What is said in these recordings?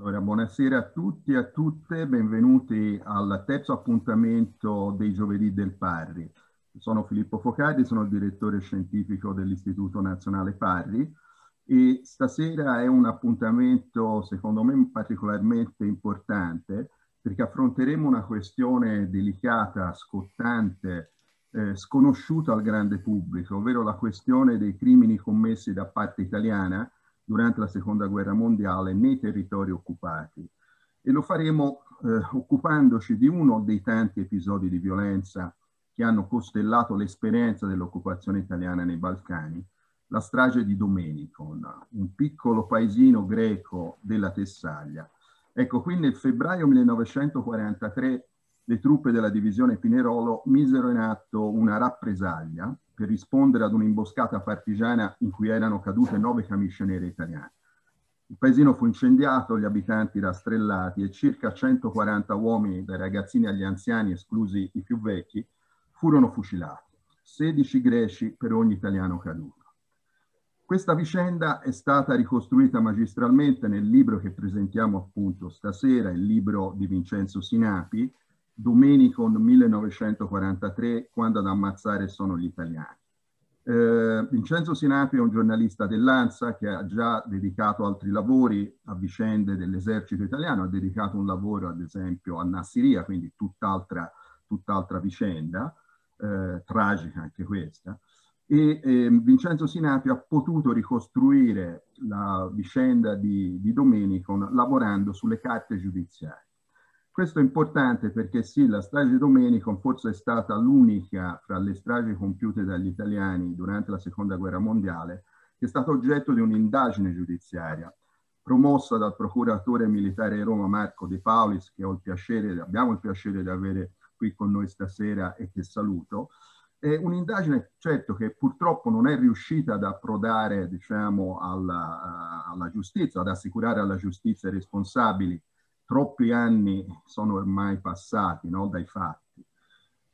Allora, buonasera a tutti e a tutte, benvenuti al terzo appuntamento dei Giovedì del Parri. Sono Filippo Focati, sono il direttore scientifico dell'Istituto Nazionale Parri e stasera è un appuntamento secondo me particolarmente importante perché affronteremo una questione delicata, scottante, eh, sconosciuta al grande pubblico, ovvero la questione dei crimini commessi da parte italiana durante la seconda guerra mondiale nei territori occupati e lo faremo eh, occupandoci di uno dei tanti episodi di violenza che hanno costellato l'esperienza dell'occupazione italiana nei Balcani, la strage di Domenicon, un piccolo paesino greco della Tessaglia. Ecco, qui nel febbraio 1943 le truppe della divisione Pinerolo misero in atto una rappresaglia per rispondere ad un'imboscata partigiana in cui erano cadute nove camicie nere italiane. Il paesino fu incendiato, gli abitanti rastrellati e circa 140 uomini, dai ragazzini agli anziani, esclusi i più vecchi, furono fucilati, 16 greci per ogni italiano caduto. Questa vicenda è stata ricostruita magistralmente nel libro che presentiamo appunto stasera, il libro di Vincenzo Sinapi, Domenico 1943, quando ad ammazzare sono gli italiani. Eh, Vincenzo Sinapi è un giornalista dell'ANSA che ha già dedicato altri lavori a vicende dell'esercito italiano, ha dedicato un lavoro ad esempio a Nassiria, quindi tutt'altra, tutt'altra vicenda, eh, tragica anche questa. E eh, Vincenzo Sinapi ha potuto ricostruire la vicenda di, di Domenico lavorando sulle carte giudiziarie. Questo è importante perché sì, la strage di Domenico forse è stata l'unica fra le stragi compiute dagli italiani durante la Seconda Guerra Mondiale che è stata oggetto di un'indagine giudiziaria promossa dal procuratore militare di Roma Marco De Paulis, che il piacere, abbiamo il piacere di avere qui con noi stasera e che saluto. È un'indagine, certo, che purtroppo non è riuscita ad approdare diciamo, alla, alla giustizia, ad assicurare alla giustizia i responsabili troppi anni sono ormai passati no, dai fatti.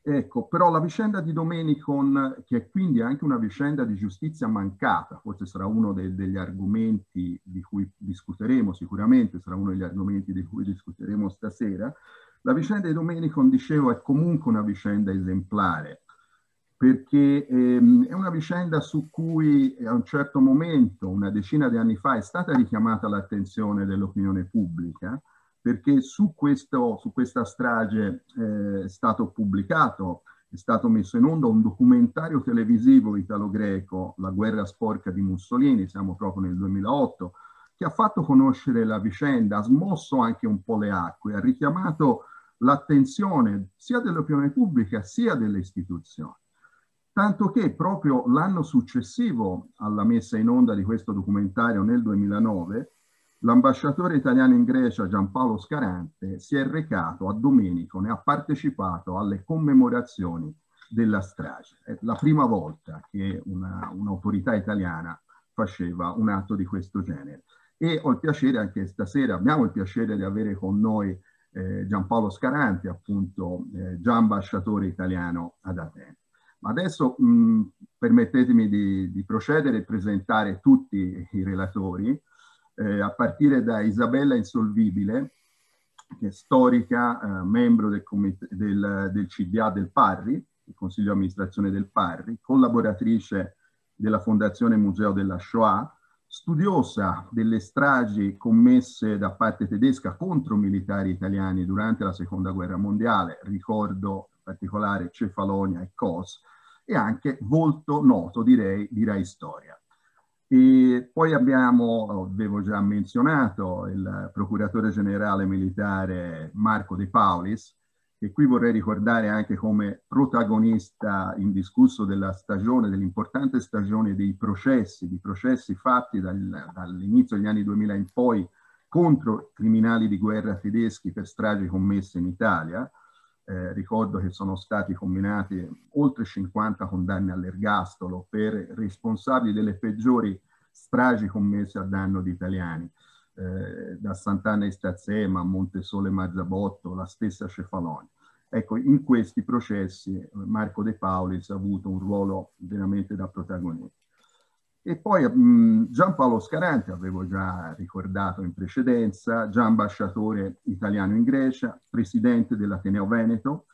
Ecco, però la vicenda di Domenico, che è quindi anche una vicenda di giustizia mancata, forse sarà uno de degli argomenti di cui discuteremo, sicuramente sarà uno degli argomenti di cui discuteremo stasera, la vicenda di Domenico, dicevo, è comunque una vicenda esemplare, perché ehm, è una vicenda su cui eh, a un certo momento, una decina di anni fa, è stata richiamata l'attenzione dell'opinione pubblica, perché su, questo, su questa strage eh, è stato pubblicato, è stato messo in onda un documentario televisivo italo-greco, La guerra sporca di Mussolini, siamo proprio nel 2008, che ha fatto conoscere la vicenda, ha smosso anche un po' le acque, ha richiamato l'attenzione sia dell'opinione pubblica sia delle istituzioni. Tanto che proprio l'anno successivo alla messa in onda di questo documentario nel 2009, L'ambasciatore italiano in Grecia Giampaolo Scarante si è recato a Domenico e ha partecipato alle commemorazioni della strage. È la prima volta che un'autorità italiana faceva un atto di questo genere. E ho il piacere anche stasera, abbiamo il piacere di avere con noi eh, Giampaolo Scarante, appunto eh, già ambasciatore italiano ad Atene. Ma adesso mh, permettetemi di, di procedere e presentare tutti i relatori eh, a partire da Isabella Insolvibile, che è storica eh, membro del, del, del, CDA del Parri, il Consiglio di amministrazione del Parri, collaboratrice della Fondazione Museo della Shoah, studiosa delle stragi commesse da parte tedesca contro militari italiani durante la Seconda Guerra Mondiale, ricordo in particolare Cefalonia e Cos, e anche volto noto, direi, di Rai Storia. E poi abbiamo, avevo già menzionato, il procuratore generale militare Marco De Paulis, che qui vorrei ricordare anche come protagonista indiscusso della stagione, dell'importante stagione dei processi, di processi fatti dal, dall'inizio degli anni 2000 in poi contro criminali di guerra tedeschi per stragi commesse in Italia, eh, ricordo che sono stati combinati oltre 50 condanne all'ergastolo per responsabili delle peggiori stragi commesse a danno di italiani, eh, da Sant'Anna e Istazzema, Montesole Mazzabotto, la stessa Cefaloni. Ecco, in questi processi Marco De Paulis ha avuto un ruolo veramente da protagonista. E poi Giampaolo Scarante, avevo già ricordato in precedenza, già ambasciatore italiano in Grecia, presidente dell'Ateneo Veneto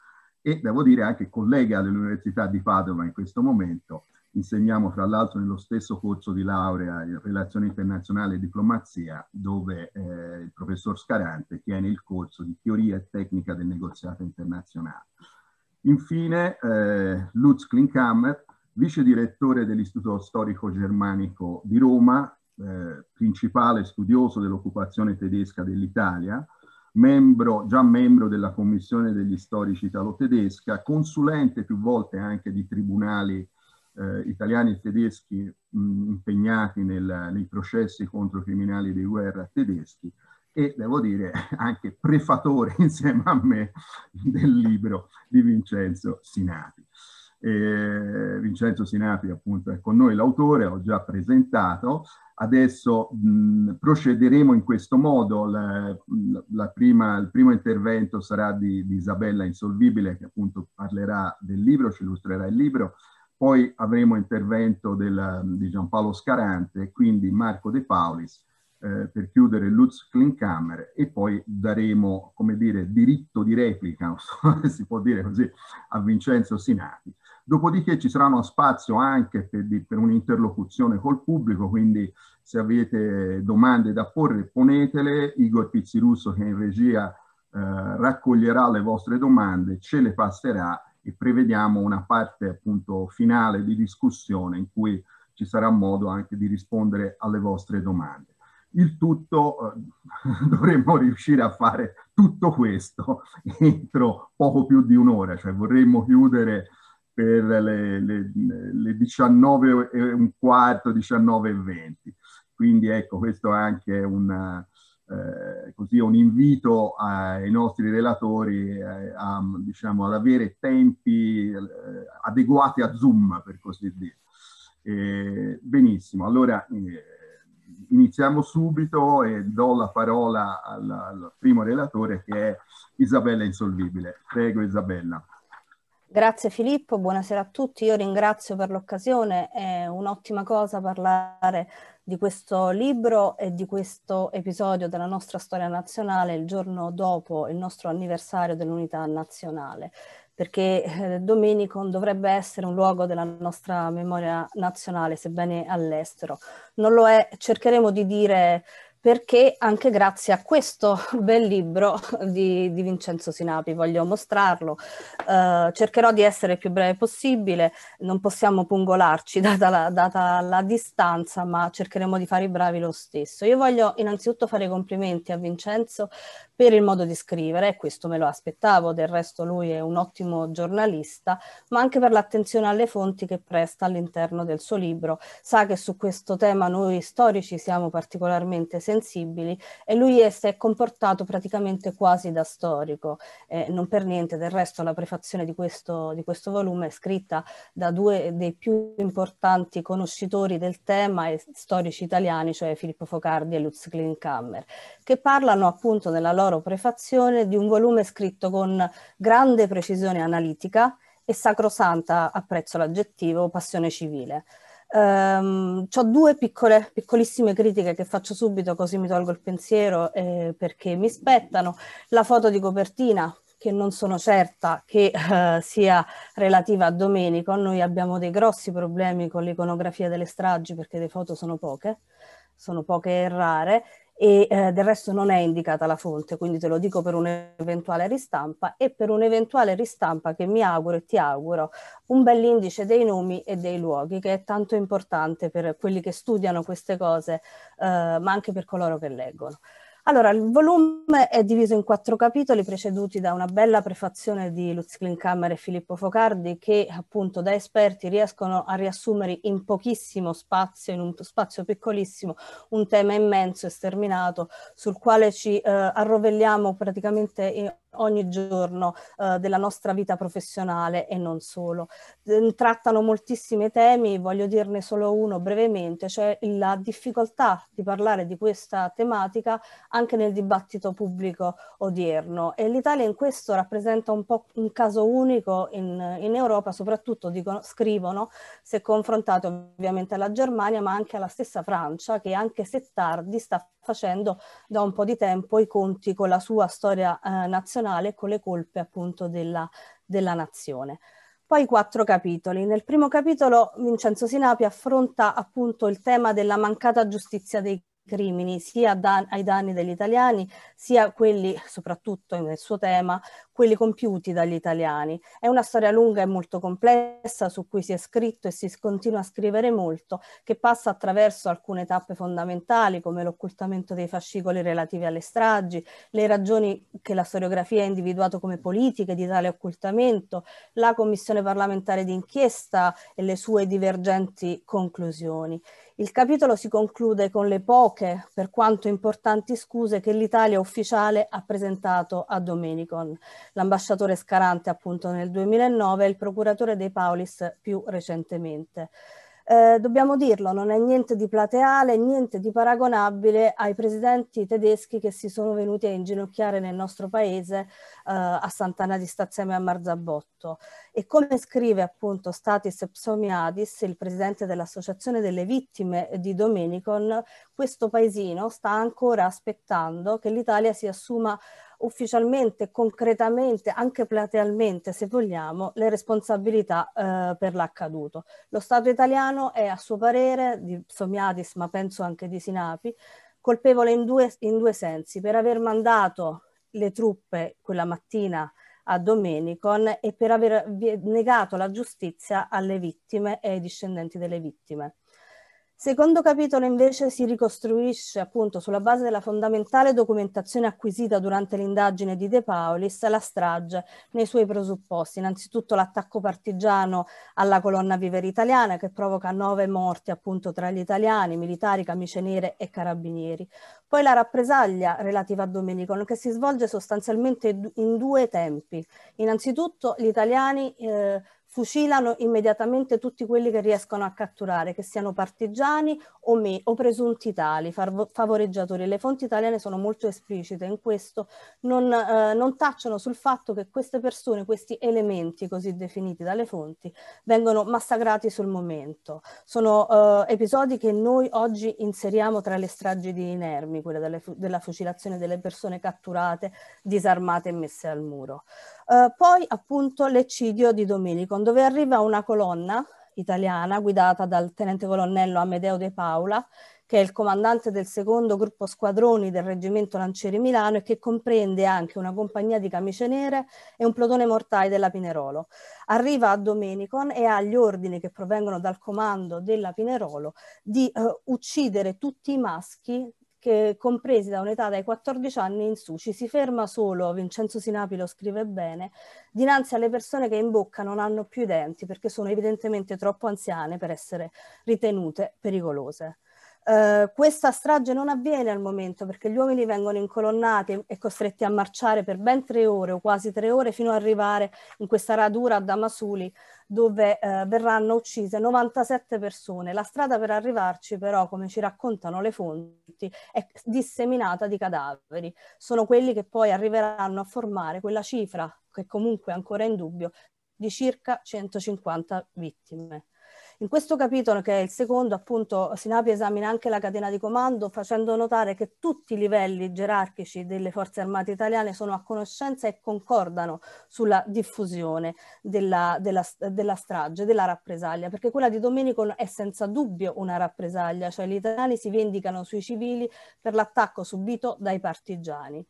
e devo dire anche collega dell'Università di Padova in questo momento. Insegniamo fra l'altro nello stesso corso di laurea in relazioni internazionali e diplomazia dove eh, il professor Scarante tiene il corso di teoria e tecnica del negoziato internazionale. Infine eh, Lutz Klinkhammer, vice direttore dell'Istituto Storico Germanico di Roma, eh, principale studioso dell'occupazione tedesca dell'Italia, membro, già membro della Commissione degli Storici Italo-Tedesca, consulente più volte anche di tribunali eh, italiani e tedeschi mh, impegnati nel, nei processi contro criminali di guerra tedeschi e devo dire anche prefatore insieme a me del libro di Vincenzo Sinati. Eh, Vincenzo Sinapi appunto è con noi l'autore, ho già presentato. Adesso mh, procederemo in questo modo, la, la prima, il primo intervento sarà di, di, Isabella Insolvibile che appunto parlerà del libro, ci illustrerà il libro, poi avremo intervento del, di Giampaolo Scarante e quindi Marco De Paulis eh, per chiudere Lutz Klinkammer e poi daremo, come dire, diritto di replica, so, si può dire così, a Vincenzo Sinati. Dopodiché ci sarà uno spazio anche per, per un'interlocuzione col pubblico, quindi se avete domande da porre ponetele, Igor Pizzirusso che in regia eh, raccoglierà le vostre domande, ce le passerà e prevediamo una parte appunto finale di discussione in cui ci sarà modo anche di rispondere alle vostre domande. Il tutto eh, dovremmo riuscire a fare tutto questo entro poco più di un'ora, cioè vorremmo chiudere per le, le, le 19 e un quarto, 19 e 20. Quindi ecco, questo è anche una, eh, così un invito ai nostri relatori a, eh, a, diciamo, ad avere tempi eh, adeguati a Zoom, per così dire. Eh, benissimo, allora eh, iniziamo subito e do la parola al, al primo relatore che è Isabella Insolvibile. Prego Isabella. Grazie Filippo, buonasera a tutti. Io ringrazio per l'occasione, è un'ottima cosa parlare di questo libro e di questo episodio della nostra storia nazionale il giorno dopo il nostro anniversario dell'unità nazionale, perché eh, Domenicon dovrebbe essere un luogo della nostra memoria nazionale, sebbene all'estero. Non lo è, cercheremo di dire perché anche grazie a questo bel libro di, di Vincenzo Sinapi voglio mostrarlo. Uh, cercherò di essere il più breve possibile, non possiamo pungolarci data la, data la, distanza, ma cercheremo di fare i bravi lo stesso. Io voglio innanzitutto fare i complimenti a Vincenzo per il modo di scrivere, questo me lo aspettavo, del resto lui è un ottimo giornalista, ma anche per l'attenzione alle fonti che presta all'interno del suo libro. Sa che su questo tema noi storici siamo particolarmente sensibili sensibili e lui è, si è comportato praticamente quasi da storico. Eh, non per niente, del resto la prefazione di questo, di questo volume è scritta da due dei più importanti conoscitori del tema e storici italiani, cioè Filippo Focardi e Lutz Klinkhammer, che parlano appunto nella loro prefazione di un volume scritto con grande precisione analitica e sacrosanta, apprezzo l'aggettivo, passione civile. Um, ehm, ho due piccole, piccolissime critiche che faccio subito così mi tolgo il pensiero eh, perché mi spettano. La foto di copertina che non sono certa che eh, sia relativa a Domenico, noi abbiamo dei grossi problemi con l'iconografia delle stragi perché le foto sono poche, sono poche e rare e eh, del resto non è indicata la fonte, quindi te lo dico per un'eventuale ristampa e per un'eventuale ristampa che mi auguro e ti auguro un bell'indice dei nomi e dei luoghi che è tanto importante per quelli che studiano queste cose, eh, ma anche per coloro che leggono. Allora, il volume è diviso in quattro capitoli preceduti da una bella prefazione di Lutz Klinkammer e Filippo Focardi che appunto da esperti riescono a riassumere in pochissimo spazio, in un spazio piccolissimo, un tema immenso e sterminato sul quale ci eh, arrovelliamo praticamente ogni giorno eh, della nostra vita professionale e non solo. Trattano moltissimi temi, voglio dirne solo uno brevemente, cioè la difficoltà di parlare di questa tematica anche nel dibattito pubblico odierno e l'Italia in questo rappresenta un po' un caso unico in, in Europa, soprattutto dicono, scrivono, se confrontate ovviamente alla Germania ma anche alla stessa Francia che anche se tardi sta facendo da un po' di tempo i conti con la sua storia eh, nazionale nazionale con le colpe appunto della, della nazione. Poi quattro capitoli. Nel primo capitolo Vincenzo Sinapi affronta appunto il tema della mancata giustizia dei crimini sia dan- ai danni degli italiani sia quelli, soprattutto nel suo tema, quelli compiuti dagli italiani. È una storia lunga e molto complessa su cui si è scritto e si continua a scrivere molto, che passa attraverso alcune tappe fondamentali come l'occultamento dei fascicoli relativi alle stragi, le ragioni che la storiografia ha individuato come politiche di tale occultamento, la commissione parlamentare d'inchiesta e le sue divergenti conclusioni. Il capitolo si conclude con le poche, per quanto importanti, scuse che l'Italia ufficiale ha presentato a Domenicon, l'ambasciatore Scarante appunto nel 2009 e il procuratore De Paulis più recentemente eh, dobbiamo dirlo, non è niente di plateale, niente di paragonabile ai presidenti tedeschi che si sono venuti a inginocchiare nel nostro paese eh, a Sant'Anna di Stazione e a Marzabotto. E come scrive appunto Statis Psomiadis, il presidente dell'Associazione delle Vittime di Domenicon, questo paesino sta ancora aspettando che l'Italia si assuma ufficialmente, concretamente, anche platealmente, se vogliamo, le responsabilità eh, per l'accaduto. Lo Stato italiano è, a suo parere, di Somiatis, ma penso anche di Sinapi, colpevole in due, in due sensi, per aver mandato le truppe quella mattina a Domenicon e per aver negato la giustizia alle vittime e ai discendenti delle vittime. Secondo capitolo invece si ricostruisce appunto sulla base della fondamentale documentazione acquisita durante l'indagine di De Paolis la strage nei suoi presupposti, innanzitutto l'attacco partigiano alla colonna vivere italiana che provoca nove morti appunto tra gli italiani, militari, camicie nere e carabinieri, poi la rappresaglia relativa a Domenico che si svolge sostanzialmente in due tempi, innanzitutto gli italiani eh, fucilano immediatamente tutti quelli che riescono a catturare, che siano partigiani o, me, o presunti tali, favoreggiatori. Le fonti italiane sono molto esplicite in questo, non, eh, non tacciano sul fatto che queste persone, questi elementi così definiti dalle fonti, vengono massacrati sul momento. Sono eh, episodi che noi oggi inseriamo tra le stragi di Inermi, quella delle, della fucilazione delle persone catturate, disarmate e messe al muro. Eh, poi appunto l'eccidio di Domenico dove arriva una colonna italiana guidata dal tenente colonnello Amedeo De Paola, che è il comandante del secondo gruppo squadroni del reggimento Lancieri Milano e che comprende anche una compagnia di camicie nere e un plotone mortai della Pinerolo. Arriva a Domenicon e ha gli ordini che provengono dal comando della Pinerolo di eh, uccidere tutti i maschi che compresi da un'età dai 14 anni in su. Ci si ferma solo, Vincenzo Sinapi lo scrive bene, dinanzi alle persone che in bocca non hanno più i denti perché sono evidentemente troppo anziane per essere ritenute pericolose. Eh, questa strage non avviene al momento perché gli uomini vengono incolonnati e costretti a marciare per ben tre ore o quasi tre ore fino ad arrivare in questa radura a Damasuli dove uh, verranno uccise 97 persone. La strada per arrivarci però, come ci raccontano le fonti, è disseminata di cadaveri. Sono quelli che poi arriveranno a formare quella cifra, che comunque è ancora in dubbio, di circa 150 vittime. In questo capitolo, che è il secondo, appunto, Sinapi esamina anche la catena di comando, facendo notare che tutti i livelli gerarchici delle forze armate italiane sono a conoscenza e concordano sulla diffusione della, della, della strage, della rappresaglia, perché quella di Domenico è senza dubbio una rappresaglia, cioè gli italiani si vendicano sui civili per l'attacco subito dai partigiani.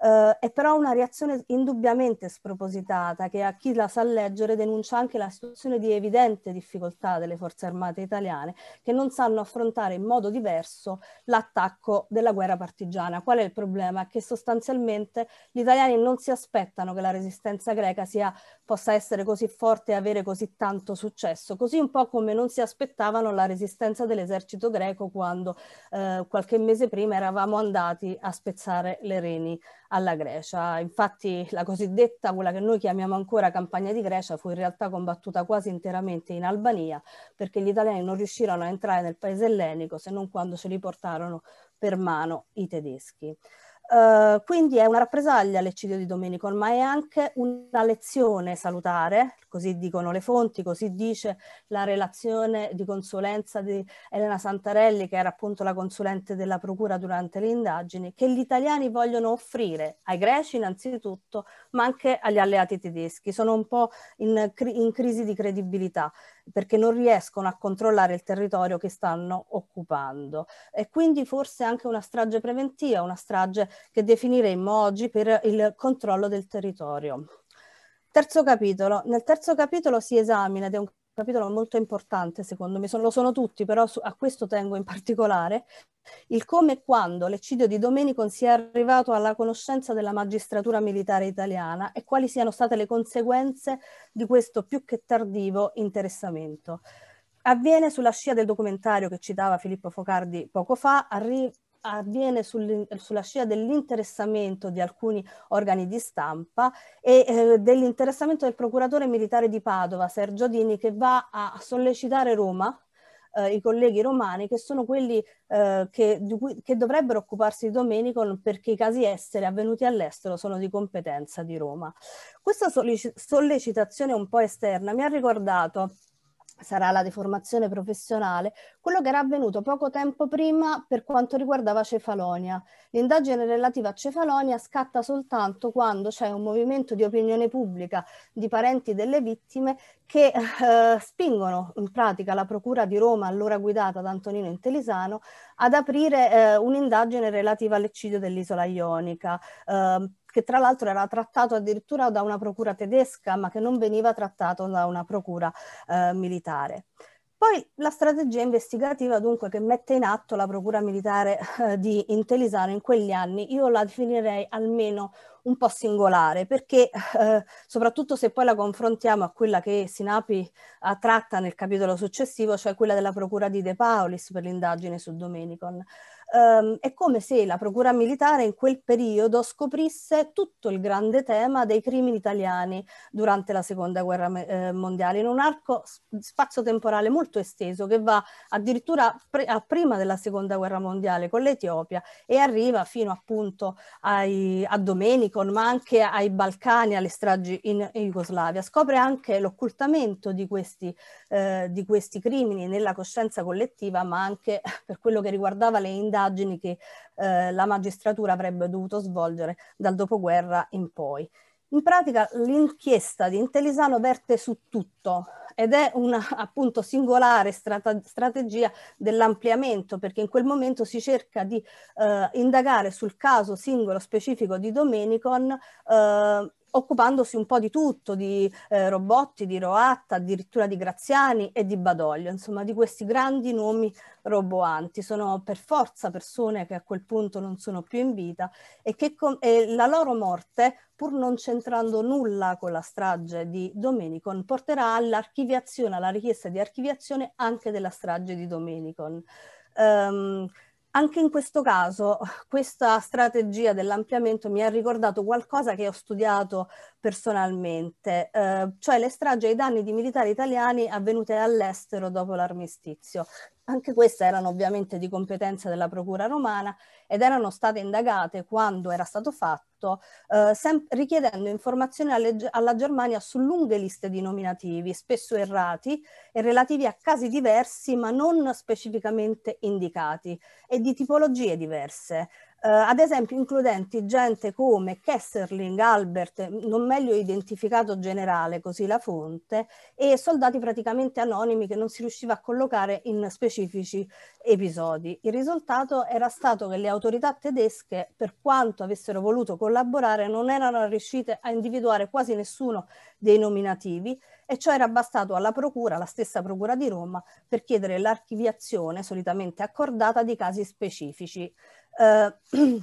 Eh, è però una reazione indubbiamente spropositata che a chi la sa leggere denuncia anche la situazione di evidente difficoltà delle forze armate italiane che non sanno affrontare in modo diverso l'attacco della guerra partigiana. Qual è il problema? Che sostanzialmente gli italiani non si aspettano che la resistenza greca sia, possa essere così forte e avere così tanto successo, così un po' come non si aspettavano la resistenza dell'esercito greco quando eh, qualche mese prima eravamo andati a spezzare le reni alla Grecia. Infatti la cosiddetta, quella che noi chiamiamo ancora campagna di Grecia, fu in realtà combattuta quasi interamente in Albania perché gli italiani non riuscirono a entrare nel paese ellenico se non quando ce li portarono per mano i tedeschi. Ehm, quindi è una rappresaglia l'eccidio di Domenico, ma è anche una lezione salutare, così dicono le fonti, così dice la relazione di consulenza di Elena Santarelli, che era appunto la consulente della Procura durante le indagini, che gli italiani vogliono offrire ai greci innanzitutto, ma anche agli alleati tedeschi. Sono un po' in, in crisi di credibilità perché non riescono a controllare il territorio che stanno occupando. E quindi forse anche una strage preventiva, una strage che definiremmo oggi per il controllo del territorio. Terzo capitolo. Nel terzo capitolo si esamina, ed è un capitolo molto importante secondo me, sono, lo sono tutti, però su, a questo tengo in particolare, il come e quando l'eccidio di Domenico si è arrivato alla conoscenza della magistratura militare italiana e quali siano state le conseguenze di questo più che tardivo interessamento. Avviene sulla scia del documentario che citava Filippo Focardi poco fa, avviene sulla scia dell'interessamento di alcuni organi di stampa e eh, dell'interessamento del procuratore militare di Padova, Sergio Dini, che va a sollecitare Roma, eh, i colleghi romani, che sono quelli eh, che, cui, che, dovrebbero occuparsi di Domenico perché i casi esteri avvenuti all'estero sono di competenza di Roma. Questa sollecitazione un po' esterna mi ha ricordato sarà la deformazione professionale, quello che era avvenuto poco tempo prima per quanto riguardava Cefalonia. L'indagine relativa a Cefalonia scatta soltanto quando c'è un movimento di opinione pubblica di parenti delle vittime che eh, spingono in pratica la Procura di Roma, allora guidata da Antonino Intelisano, ad aprire eh, un'indagine relativa all'eccidio dell'isola ionica. Eh, che tra l'altro era trattato addirittura da una procura tedesca, ma che non veniva trattato da una procura eh, militare. Poi la strategia investigativa dunque che mette in atto la procura militare eh, di Intelisano in quegli anni, io la definirei almeno un po' singolare perché eh, soprattutto se poi la confrontiamo a quella che Sinapi ha eh, tratta nel capitolo successivo, cioè quella della procura di De Paolis per l'indagine su Domenicon ehm, è come se la procura militare in quel periodo scoprisse tutto il grande tema dei crimini italiani durante la seconda guerra eh, mondiale, in un arco spazio-temporale molto esteso che va addirittura pre- a prima della seconda guerra mondiale con l'Etiopia e arriva fino appunto ai, a Domenicon, ma anche ai Balcani, alle stragi in, in Jugoslavia. Scopre anche l'occultamento di questi eh, di questi crimini nella coscienza collettiva, ma anche per quello che riguardava le indagini che eh, la magistratura avrebbe dovuto svolgere dal dopoguerra in poi. In pratica l'inchiesta di Intelisano verte su tutto ed è una appunto singolare strate strategia dell'ampliamento perché in quel momento si cerca di eh, indagare sul caso singolo specifico di Domenicon eh, occupandosi un po' di tutto, di eh, Robotti, di Roatta, addirittura di Graziani e di Badoglio, insomma di questi grandi nomi roboanti. Sono per forza persone che a quel punto non sono più in vita e che con, e la loro morte, pur non c'entrando nulla con la strage di Domenicon, porterà all'archiviazione, alla richiesta di archiviazione anche della strage di Domenicon. Um, ehm, anche in questo caso questa strategia dell'ampliamento mi ha ricordato qualcosa che ho studiato personalmente, eh, cioè le strage e i danni di militari italiani avvenute all'estero dopo l'armistizio. Anche queste erano ovviamente di competenza della Procura romana ed erano state indagate quando era stato fatto, eh, richiedendo informazioni alla Germania su lunghe liste di nominativi, spesso errati e relativi a casi diversi ma non specificamente indicati e di tipologie diverse eh, ad esempio includenti gente come Kesserling, Albert, non meglio identificato generale, così la fonte, e soldati praticamente anonimi che non si riusciva a collocare in specifici episodi. Il risultato era stato che le autorità tedesche, per quanto avessero voluto collaborare, non erano riuscite a individuare quasi nessuno dei nominativi e ciò era bastato alla procura, alla stessa procura di Roma, per chiedere l'archiviazione solitamente accordata di casi specifici eh,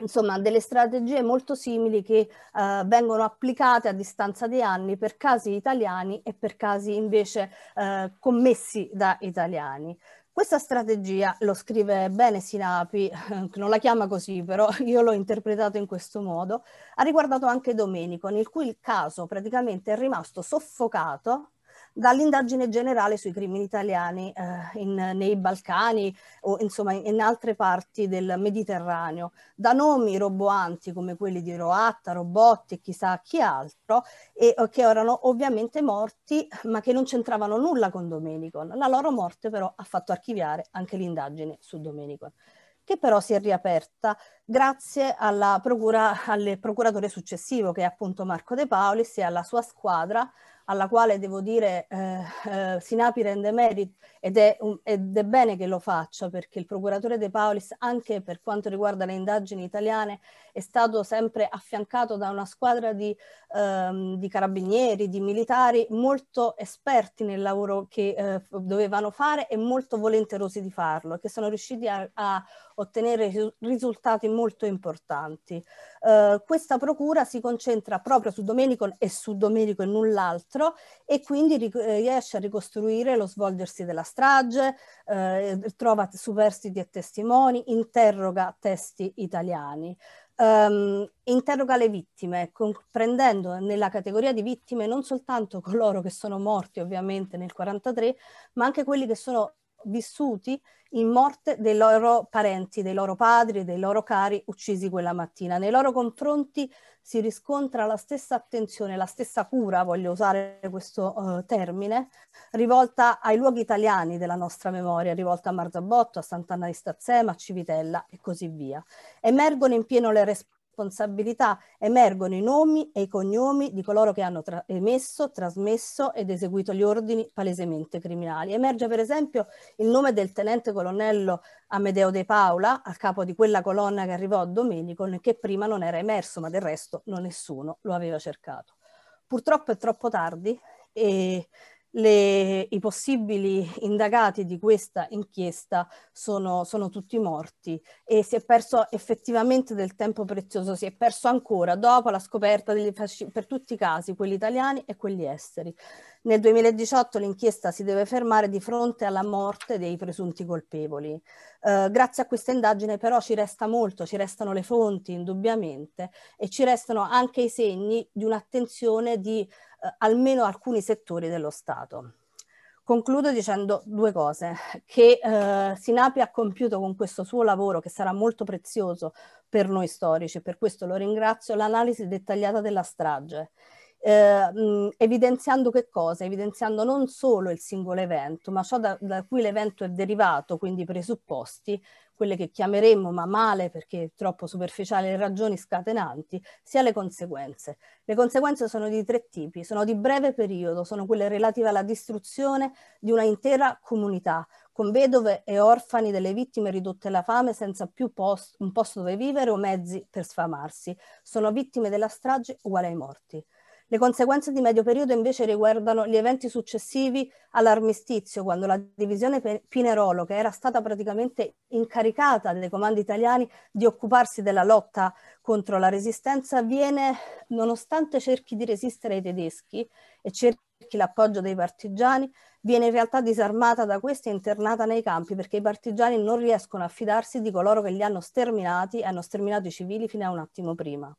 insomma delle strategie molto simili che eh, vengono applicate a distanza di anni per casi italiani e per casi invece eh, commessi da italiani. Questa strategia, lo scrive bene Sinapi, non la chiama così però io l'ho interpretato in questo modo, ha riguardato anche Domenico, nel cui caso praticamente è rimasto soffocato dall'indagine generale sui crimini italiani eh, in, nei Balcani o insomma in altre parti del Mediterraneo, da nomi roboanti come quelli di Roatta, Robotti e chissà chi altro, e, eh, che erano ovviamente morti ma che non c'entravano nulla con Domenicon. La loro morte però ha fatto archiviare anche l'indagine su Domenicon che però si è riaperta grazie alla procura, al procuratore successivo che è appunto Marco De Paolis e alla sua squadra alla quale devo dire eh, eh, Sinapi rende merito ed è, un, ed è, bene che lo faccia perché il procuratore De Paolis, anche per quanto riguarda le indagini italiane, è stato sempre affiancato da una squadra di, ehm, di carabinieri, di militari molto esperti nel lavoro che eh, dovevano fare e molto volenterosi di farlo, che sono riusciti a, a ottenere risultati molto importanti. Eh, questa procura si concentra proprio su Domenico e su Domenico e null'altro e quindi eh, riesce a ricostruire lo svolgersi della strage, eh, trova superstiti e testimoni, interroga testi italiani. Um, interroga le vittime, comprendendo nella categoria di vittime non soltanto coloro che sono morti ovviamente nel 1943, ma anche quelli che sono vissuti in morte dei loro parenti, dei loro padri, dei loro cari uccisi quella mattina. Nei loro confronti si riscontra la stessa attenzione, la stessa cura, voglio usare questo uh, termine, rivolta ai luoghi italiani della nostra memoria, rivolta a Marzabotto, a Sant'Anna di Stazzema, a Civitella e così via. Emergono in pieno le responsabilità responsabilità emergono i nomi e i cognomi di coloro che hanno tra- emesso, trasmesso ed eseguito gli ordini palesemente criminali. Emerge per esempio il nome del tenente colonnello Amedeo De Paola, a capo di quella colonna che arrivò a Domenico, che prima non era emerso, ma del resto non nessuno lo aveva cercato. Purtroppo è troppo tardi e le, i possibili indagati di questa inchiesta sono, sono, tutti morti e si è perso effettivamente del tempo prezioso, si è perso ancora dopo la scoperta fasci- per tutti i casi, quelli italiani e quelli esteri. Nel 2018 l'inchiesta si deve fermare di fronte alla morte dei presunti colpevoli. Eh, grazie a questa indagine però ci resta molto, ci restano le fonti indubbiamente e ci restano anche i segni di un'attenzione di eh, almeno alcuni settori dello Stato. Concludo dicendo due cose, che eh, Sinapi ha compiuto con questo suo lavoro, che sarà molto prezioso per noi storici, per questo lo ringrazio, l'analisi dettagliata della strage, eh, evidenziando che cosa? Evidenziando non solo il singolo evento, ma ciò da, da cui l'evento è derivato, quindi i presupposti, quelle che chiameremmo, ma male perché troppo superficiali, le ragioni scatenanti, sia le conseguenze. Le conseguenze sono di tre tipi, sono di breve periodo, sono quelle relative alla distruzione di una intera comunità, con vedove e orfani delle vittime ridotte alla fame senza più post un posto dove vivere o mezzi per sfamarsi. Sono vittime della strage uguale ai morti. Le conseguenze di medio periodo invece riguardano gli eventi successivi all'armistizio, quando la divisione Pinerolo, che era stata praticamente incaricata dai comandi italiani di occuparsi della lotta contro la resistenza, viene, nonostante cerchi di resistere ai tedeschi e cerchi l'appoggio dei partigiani, viene in realtà disarmata da questi e internata nei campi perché i partigiani non riescono a fidarsi di coloro che li hanno sterminati, e hanno sterminato i civili fino a un attimo prima.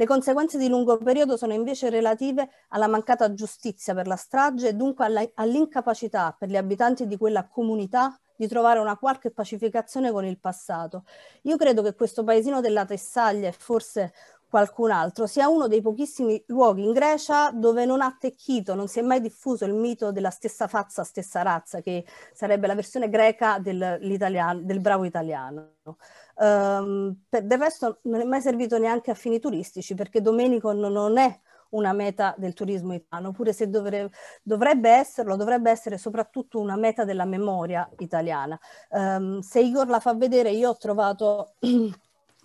Le conseguenze di lungo periodo sono invece relative alla mancata giustizia per la strage e dunque all'incapacità per gli abitanti di quella comunità di trovare una qualche pacificazione con il passato. Io credo che questo paesino della Tessaglia e forse qualcun altro, sia uno dei pochissimi luoghi in Grecia dove non ha attecchito, non si è mai diffuso il mito della stessa fazza, stessa razza, che sarebbe la versione greca del, del bravo italiano. Um, per, del resto non è mai servito neanche a fini turistici, perché Domenico non è una meta del turismo italiano, oppure se dovre, dovrebbe esserlo, dovrebbe essere soprattutto una meta della memoria italiana. Um, se Igor la fa vedere, io ho trovato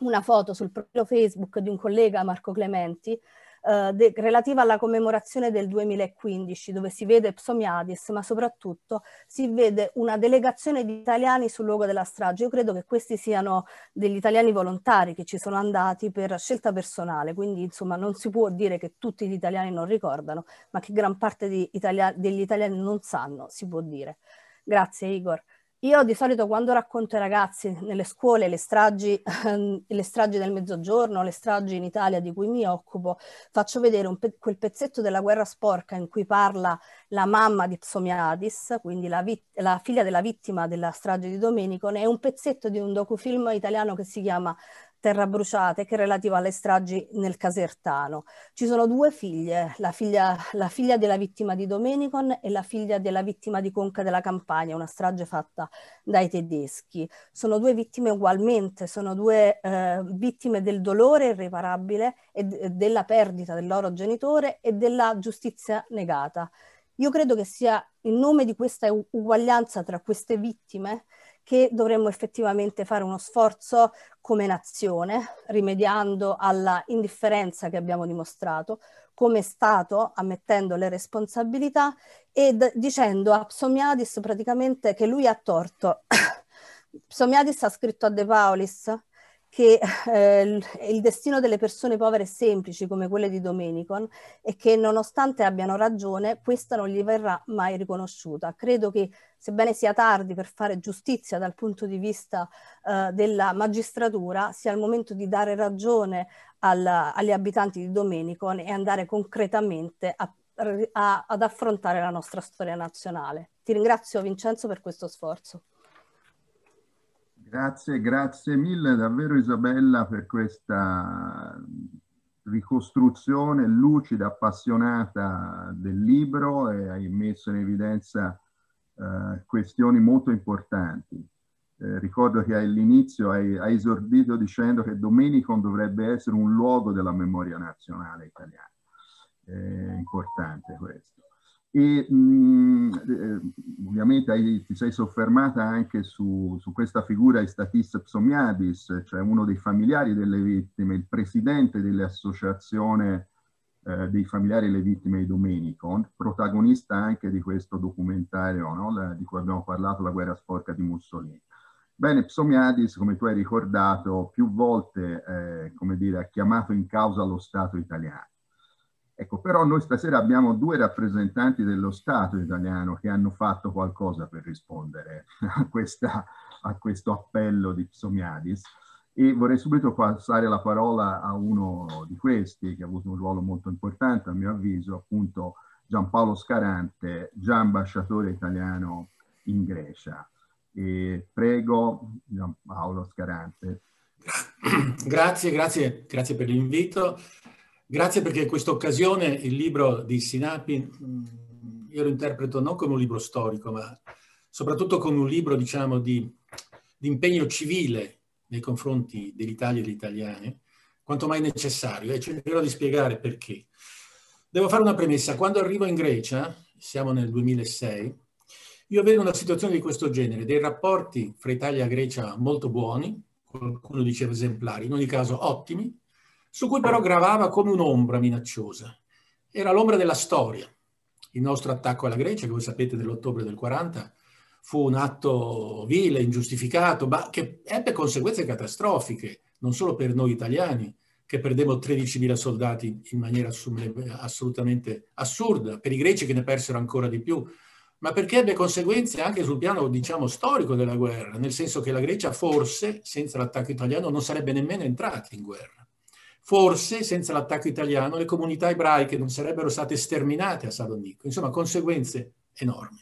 una foto sul profilo Facebook di un collega, Marco Clementi, eh, de- relativa alla commemorazione del 2015, dove si vede Psomiadis, ma soprattutto si vede una delegazione di italiani sul luogo della strage. Io credo che questi siano degli italiani volontari che ci sono andati per scelta personale, quindi insomma non si può dire che tutti gli italiani non ricordano, ma che gran parte Italia- degli italiani non sanno, si può dire. Grazie Igor. Io di solito quando racconto ai ragazzi nelle scuole le stragi, ehm, le stragi del mezzogiorno, le stragi in Italia di cui mi occupo, faccio vedere pe quel pezzetto della guerra sporca in cui parla la mamma di Psomiadis, quindi la, la figlia della vittima della strage di Domenico, è un pezzetto di un docufilm italiano che si chiama Terra Bruciata, che è relativa alle stragi nel Casertano. Ci sono due figlie, la figlia, la figlia della vittima di Domenicon e la figlia della vittima di Conca della Campania, una strage fatta dai tedeschi. Sono due vittime ugualmente, sono due eh, vittime del dolore irreparabile e della perdita del loro genitore e della giustizia negata. Io credo che sia in nome di questa uguaglianza tra queste vittime che dovremmo effettivamente fare uno sforzo come nazione, rimediando alla indifferenza che abbiamo dimostrato, come Stato, ammettendo le responsabilità e dicendo a Psomiadis praticamente che lui ha torto. Psomiadis ha scritto a De Paulis che eh, il destino delle persone povere e semplici come quelle di Domenicon e che nonostante abbiano ragione, questa non gli verrà mai riconosciuta. Credo che sebbene sia tardi per fare giustizia dal punto di vista eh, della magistratura, sia il momento di dare ragione al, agli abitanti di Domenicon e andare concretamente a, a, ad affrontare la nostra storia nazionale. Ti ringrazio Vincenzo per questo sforzo. Grazie, grazie mille davvero Isabella per questa ricostruzione lucida, appassionata del libro e hai messo in evidenza eh, questioni molto importanti. Eh, ricordo che all'inizio hai, hai, esordito dicendo che Domenico dovrebbe essere un luogo della memoria nazionale italiana. È importante questo. E mh, mm, eh, ovviamente hai, ti sei soffermata anche su, su questa figura Estatis Psomiadis, cioè uno dei familiari delle vittime, il presidente dell'associazione eh, dei familiari delle vittime di Domenicon, protagonista anche di questo documentario no? la, di cui abbiamo parlato, La guerra sporca di Mussolini. Bene, Psomiadis, come tu hai ricordato, più volte eh, dire, ha chiamato in causa lo Stato italiano Ecco, però noi stasera abbiamo due rappresentanti dello Stato italiano che hanno fatto qualcosa per rispondere a, questa, a questo appello di Psomiadis e vorrei subito passare la parola a uno di questi che ha avuto un ruolo molto importante a mio avviso, appunto Giampaolo Scarante, già ambasciatore italiano in Grecia. E prego Giampaolo Scarante. Grazie, grazie, grazie per l'invito. Grazie perché in questa occasione il libro di Sinapi mm, io lo interpreto non come un libro storico, ma soprattutto come un libro, diciamo, di, di impegno civile nei confronti dell'Italia e degli italiani, quanto mai necessario, e cercherò di spiegare perché. Devo fare una premessa. Quando arrivo in Grecia, siamo nel 2006, io vedo una situazione di questo genere, dei rapporti fra Italia e Grecia molto buoni, qualcuno diceva esemplari, in ogni caso ottimi, su cui però gravava come un'ombra minacciosa. Era l'ombra della storia. Il nostro attacco alla Grecia, che voi sapete nell'ottobre del 40, fu un atto vile, ingiustificato, ma che ebbe conseguenze catastrofiche, non solo per noi italiani, che perdemmo 13.000 soldati in maniera assolutamente assurda, per i greci che ne persero ancora di più, ma perché ebbe conseguenze anche sul piano, diciamo, storico della guerra, nel senso che la Grecia forse, senza l'attacco italiano, non sarebbe nemmeno entrata in guerra. Forse senza l'attacco italiano le comunità ebraiche non sarebbero state sterminate a Salonico, insomma conseguenze enormi.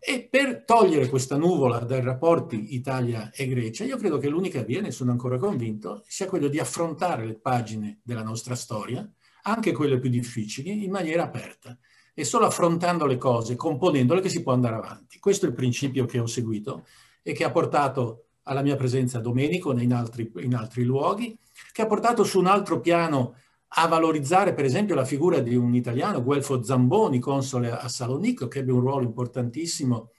E per togliere questa nuvola dai rapporti Italia e Grecia, io credo che l'unica via, ne sono ancora convinto, sia quello di affrontare le pagine della nostra storia, anche quelle più difficili, in maniera aperta. E solo affrontando le cose, componendole, che si può andare avanti. Questo è il principio che ho seguito e che ha portato alla mia presenza Domenico in altri, in altri luoghi che ha portato su un altro piano a valorizzare per esempio la figura di un italiano, Guelfo Zamboni, console a Salonicco, che ebbe un ruolo importantissimo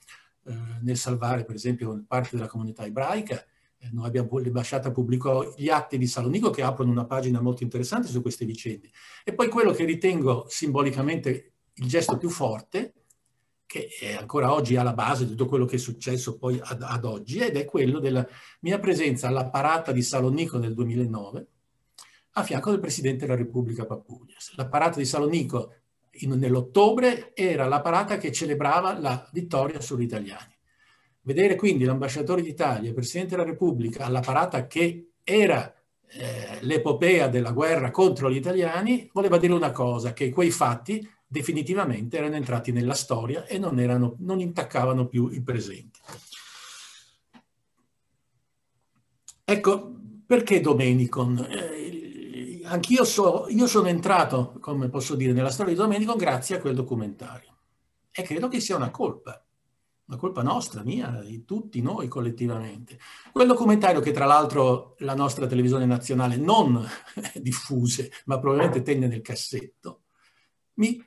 eh, nel salvare per esempio parte della comunità ebraica. Eh, noi abbiamo, l'ambasciata pubblicò gli atti di Salonico che aprono una pagina molto interessante su queste vicende. E poi quello che ritengo simbolicamente il gesto più forte che è ancora oggi alla base di tutto quello che è successo poi ad, ad, oggi, ed è quello della mia presenza alla parata di Salonico nel 2009 a fianco del Presidente della Repubblica Papulias. La parata di Salonico nell'ottobre era la parata che celebrava la vittoria sugli italiani. Vedere quindi l'ambasciatore d'Italia, il Presidente della Repubblica, alla parata che era eh, l'epopea della guerra contro gli italiani, voleva dire una cosa, che quei fatti definitivamente erano entrati nella storia e non, erano, non intaccavano più il presente. Ecco, perché Domenicon? Eh, anch'io so, io sono entrato, come posso dire, nella storia di Domenicon grazie a quel documentario. E credo che sia una colpa, una colpa nostra, mia, di tutti noi collettivamente. Quel documentario che tra l'altro la nostra televisione nazionale non diffuse, ma probabilmente tenne nel cassetto, mi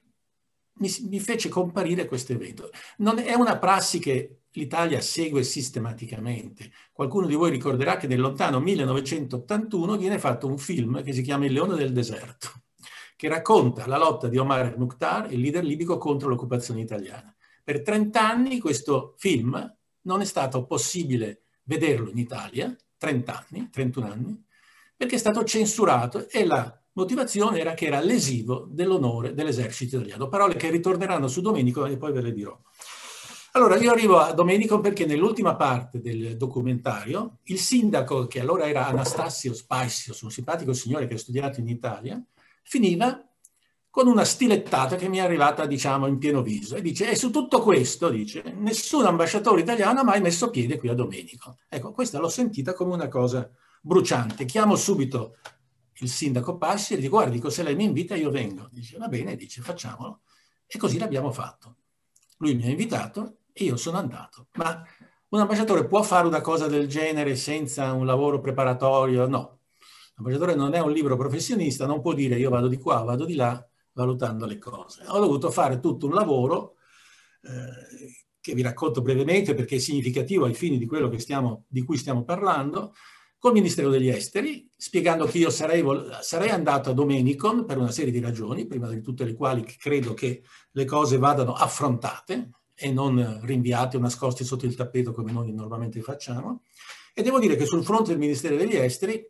mi, mi fece comparire questo evento. Non è una prassi che l'Italia segue sistematicamente. Qualcuno di voi ricorderà che nel lontano 1981 viene fatto un film che si chiama Il leone del deserto, che racconta la lotta di Omar al-Mukhtar, il leader libico, contro l'occupazione italiana. Per 30 anni questo film non è stato possibile vederlo in Italia, 30 anni, 31 anni, perché è stato censurato e la motivazione era che era lesivo dell'onore dell'esercito italiano, parole che ritorneranno su Domenico e poi ve le dirò. Allora, io arrivo a Domenico perché nell'ultima parte del documentario il sindaco, che allora era Anastasio Spaisios, un simpatico signore che ha studiato in Italia, finiva con una stilettata che mi è arrivata, diciamo, in pieno viso. E dice, e su tutto questo, dice, nessun ambasciatore italiano ha mai messo piede qui a Domenico. Ecco, questa l'ho sentita come una cosa bruciante. Chiamo subito il sindaco Passi e dice guardi, se lei mi invita io vengo. Dice va bene, dice facciamolo. E così l'abbiamo fatto. Lui mi ha invitato e io sono andato. Ma un ambasciatore può fare una cosa del genere senza un lavoro preparatorio? No. L'ambasciatore non è un libro professionista, non può dire io vado di qua, vado di là, valutando le cose. Ho dovuto fare tutto un lavoro eh, che vi racconto brevemente perché è significativo ai fini di quello stiamo, di cui stiamo parlando, col Ministero degli Esteri, spiegando che io sarei, sarei, andato a Domenicon per una serie di ragioni, prima di tutte le quali credo che le cose vadano affrontate e non rinviate o nascoste sotto il tappeto come noi normalmente facciamo. E devo dire che sul fronte del Ministero degli Esteri,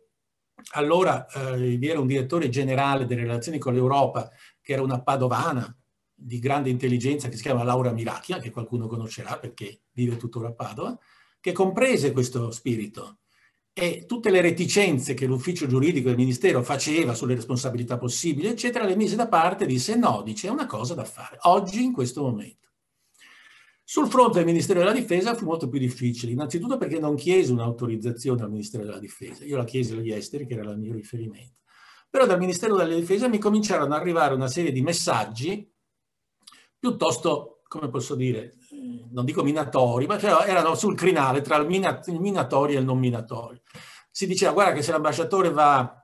allora eh, vi era un direttore generale delle relazioni con l'Europa, che era una padovana di grande intelligenza, che si chiama Laura Miracchia, che qualcuno conoscerà perché vive tuttora a Padova, che comprese questo spirito e tutte le reticenze che l'ufficio giuridico del Ministero faceva sulle responsabilità possibili, eccetera, le mise da parte e disse no, dice è una cosa da fare, oggi in questo momento. Sul fronte del Ministero della Difesa fu molto più difficile, innanzitutto perché non chiese un'autorizzazione al Ministero della Difesa, io la chiesi agli esteri che era il mio riferimento, però dal Ministero della Difesa mi cominciarono ad arrivare una serie di messaggi piuttosto, come posso dire, non dico minatori, ma cioè erano sul crinale tra il, minat- il minatorio e il non minatorio. Si diceva, guarda che se l'ambasciatore va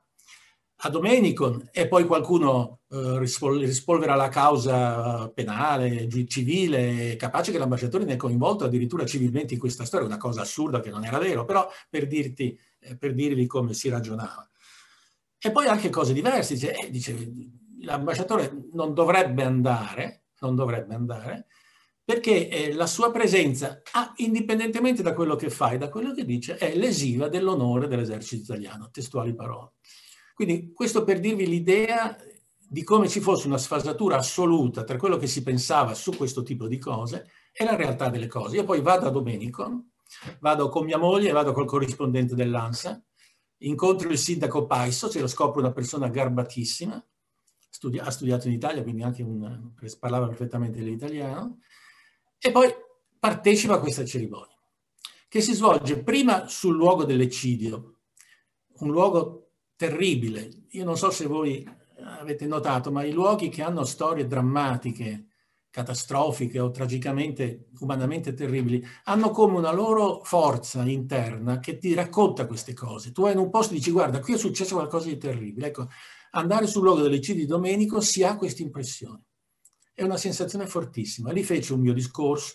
a Domenicon e poi qualcuno eh, rispol- rispolvera la causa penale, civile, capace che l'ambasciatore ne è coinvolto addirittura civilmente in questa storia, una cosa assurda che non era vero, però per, dirti, eh, per dirvi come si ragionava. E poi anche cose diverse, dice, eh, dice l'ambasciatore non dovrebbe andare, non dovrebbe andare, perché eh, la sua presenza, ah, indipendentemente da quello che fa e da quello che dice, è lesiva dell'onore dell'esercito italiano, testuali parole. Quindi questo per dirvi l'idea di come ci fosse una sfasatura assoluta tra quello che si pensava su questo tipo di cose e la realtà delle cose. Io poi vado a Domenico, vado con mia moglie, vado col corrispondente dell'ANSA, incontro il sindaco Paiso, ce lo scopro una persona garbatissima, studi ha studiato in Italia, quindi anche un, parlava perfettamente l'italiano, e poi partecipa a questa cerimonia, che si svolge prima sul luogo dell'eccidio, un luogo terribile. Io non so se voi eh, avete notato, ma i luoghi che hanno storie drammatiche, catastrofiche o tragicamente, umanamente terribili, hanno come una loro forza interna che ti racconta queste cose. Tu vai in un posto e dici guarda, qui è successo qualcosa di terribile. Ecco, andare sul luogo dell'eccidio di Domenico si ha questa impressione è una sensazione fortissima. Lì fece un mio discorso,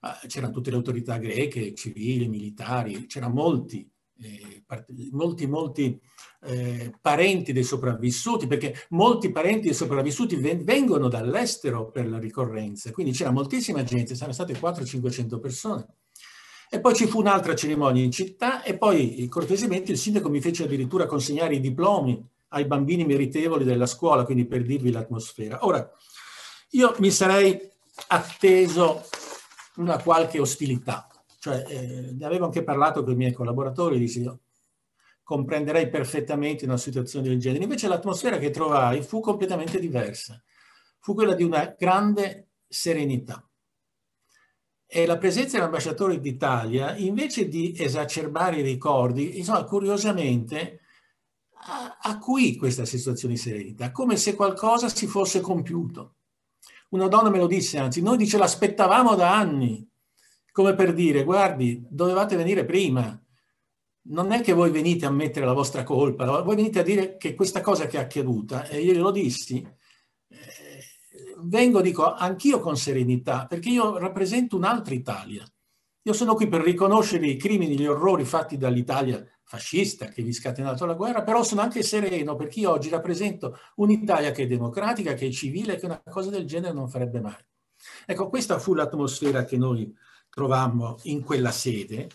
ah, c'erano tutte le autorità greche, civili, militari, c'erano molti, eh, molti, molti eh, parenti dei sopravvissuti, perché molti parenti dei sopravvissuti vengono dall'estero per la ricorrenza, quindi c'era moltissima gente, saranno state 400-500 persone. E poi ci fu un'altra cerimonia in città e poi cortesemente il sindaco mi fece addirittura consegnare i diplomi ai bambini meritevoli della scuola, quindi per dirvi l'atmosfera. Ora, io mi sarei atteso una qualche ostilità, cioè eh, ne avevo anche parlato con i miei collaboratori, dissi io comprenderei perfettamente una situazione del genere, invece l'atmosfera che trovai fu completamente diversa, fu quella di una grande serenità. E la presenza dell'ambasciatore d'Italia, invece di esacerbare i ricordi, insomma, curiosamente a qui questa situazione di serenità, come se qualcosa si fosse compiuto. Una donna me lo disse, anzi, noi dice l'aspettavamo da anni, come per dire, guardi, dovevate venire prima, non è che voi venite a mettere la vostra colpa, voi venite a dire che questa cosa che è accaduta, e io glielo dissi, eh, vengo, dico, anch'io con serenità, perché io rappresento un'altra Italia, io sono qui per riconoscere i crimini, gli orrori fatti dall'Italia fascista che vi ha scatenato la guerra, però sono anche sereno perché io oggi rappresento un'Italia che è democratica, che è civile, che una cosa del genere non farebbe mai. Ecco, questa fu l'atmosfera che noi trovammo in quella sede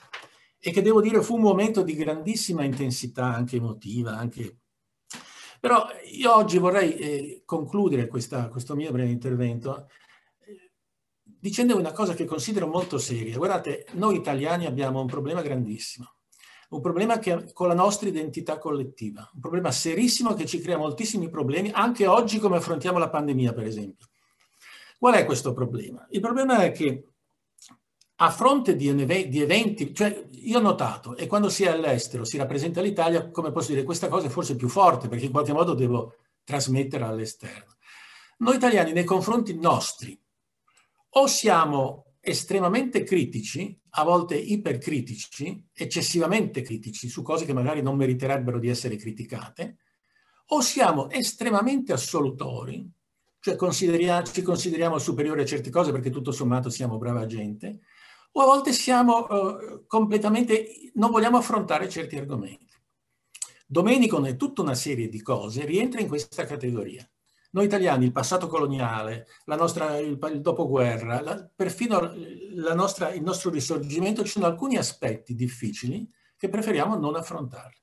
e che devo dire fu un momento di grandissima intensità anche emotiva, anche... Però io oggi vorrei eh, concludere questa, questo mio breve intervento dicendo una cosa che considero molto seria. Guardate, noi italiani abbiamo un problema grandissimo, un problema che, con la nostra identità collettiva, un problema serissimo che ci crea moltissimi problemi, anche oggi come affrontiamo la pandemia, per esempio. Qual è questo problema? Il problema è che a fronte di, di eventi, cioè io ho notato, e quando si è all'estero si rappresenta l'Italia, come posso dire, questa cosa è forse più forte, perché in qualche modo devo trasmetterla all'esterno. Noi italiani nei confronti nostri, o siamo estremamente critici, a volte ipercritici, eccessivamente critici su cose che magari non meriterebbero di essere criticate, o siamo estremamente assolutori, cioè consideriamo, ci consideriamo superiori a certe cose perché tutto sommato siamo brava gente, o a volte siamo uh, completamente, non vogliamo affrontare certi argomenti. Domenico, in tutta una serie di cose, rientra in questa categoria. Noi italiani, il passato coloniale, nostra, il, il, dopoguerra, la, perfino la nostra, il nostro risorgimento, ci sono alcuni aspetti difficili che preferiamo non affrontare.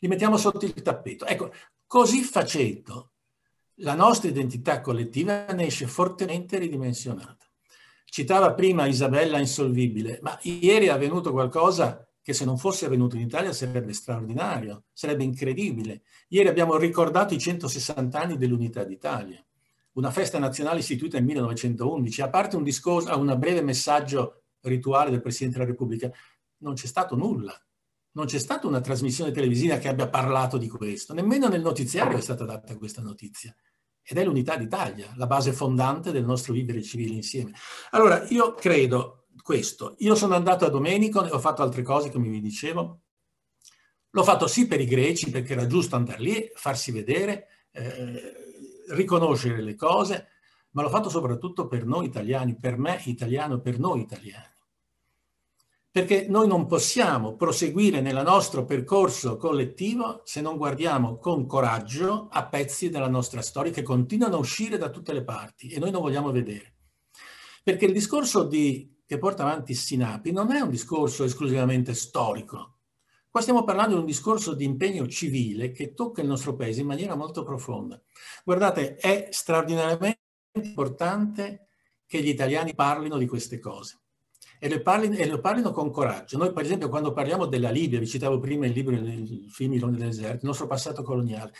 Li mettiamo sotto il tappeto. Ecco, così facendo, la nostra identità collettiva ne esce fortemente ridimensionata. Citava prima Isabella Insolvibile, ma ieri è avvenuto qualcosa che se non fosse avvenuto in Italia sarebbe straordinario, sarebbe incredibile. Ieri abbiamo ricordato i 160 anni dell'Unità d'Italia, una festa nazionale istituita nel 1911. A parte un discorso, un breve messaggio rituale del Presidente della Repubblica, non c'è stato nulla. Non c'è stata una trasmissione televisiva che abbia parlato di questo, nemmeno nel notiziario è stata data questa notizia. Ed è l'unità d'Italia, la base fondante del nostro vivere civile insieme. Allora, io credo questo. Io sono andato a Domenico, e ho fatto altre cose come vi dicevo. L'ho fatto sì per i greci perché era giusto andare lì, farsi vedere, eh, riconoscere le cose, ma l'ho fatto soprattutto per noi italiani, per me italiano, per noi italiani. Perché noi non possiamo proseguire nel nostro percorso collettivo se non guardiamo con coraggio a pezzi della nostra storia che continuano a uscire da tutte le parti e noi non vogliamo vedere. Perché il discorso di che porta avanti Sinapi non è un discorso esclusivamente storico. Qua stiamo parlando di un discorso di impegno civile che tocca il nostro paese in maniera molto profonda. Guardate, è straordinariamente importante che gli italiani parlino di queste cose e, le parlino, lo parlino con coraggio. Noi, per esempio, quando parliamo della Libia, vi citavo prima il libro Il film Irone dell'Esercito, il nostro passato coloniale,